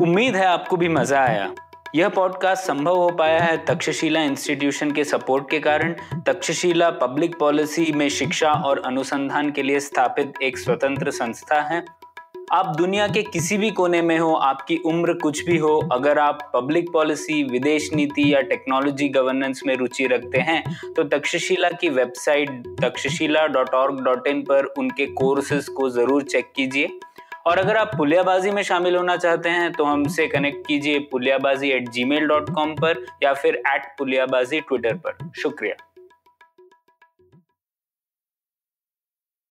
उम्मीद है आपको भी मज़ा आया यह पॉडकास्ट संभव हो पाया है तक्षशिला इंस्टीट्यूशन के सपोर्ट के कारण तक्षशिला पब्लिक पॉलिसी में शिक्षा और अनुसंधान के लिए स्थापित एक स्वतंत्र संस्था है आप दुनिया के किसी भी कोने में हो आपकी उम्र कुछ भी हो अगर आप पब्लिक पॉलिसी विदेश नीति या टेक्नोलॉजी गवर्नेंस में रुचि रखते हैं तो तक्षशिला की website Takshashila dot org dot in पर उनके कोर्सेज को ज़रूर चेक कीजिए और अगर आप पुलियाबाजी में शामिल होना चाहते हैं तो हमसे कनेक्ट कीजिए Puliyabaazi at Gmail dot com पर या फिर एट पुलियाबाजी ट्विटर पर शुक्रिया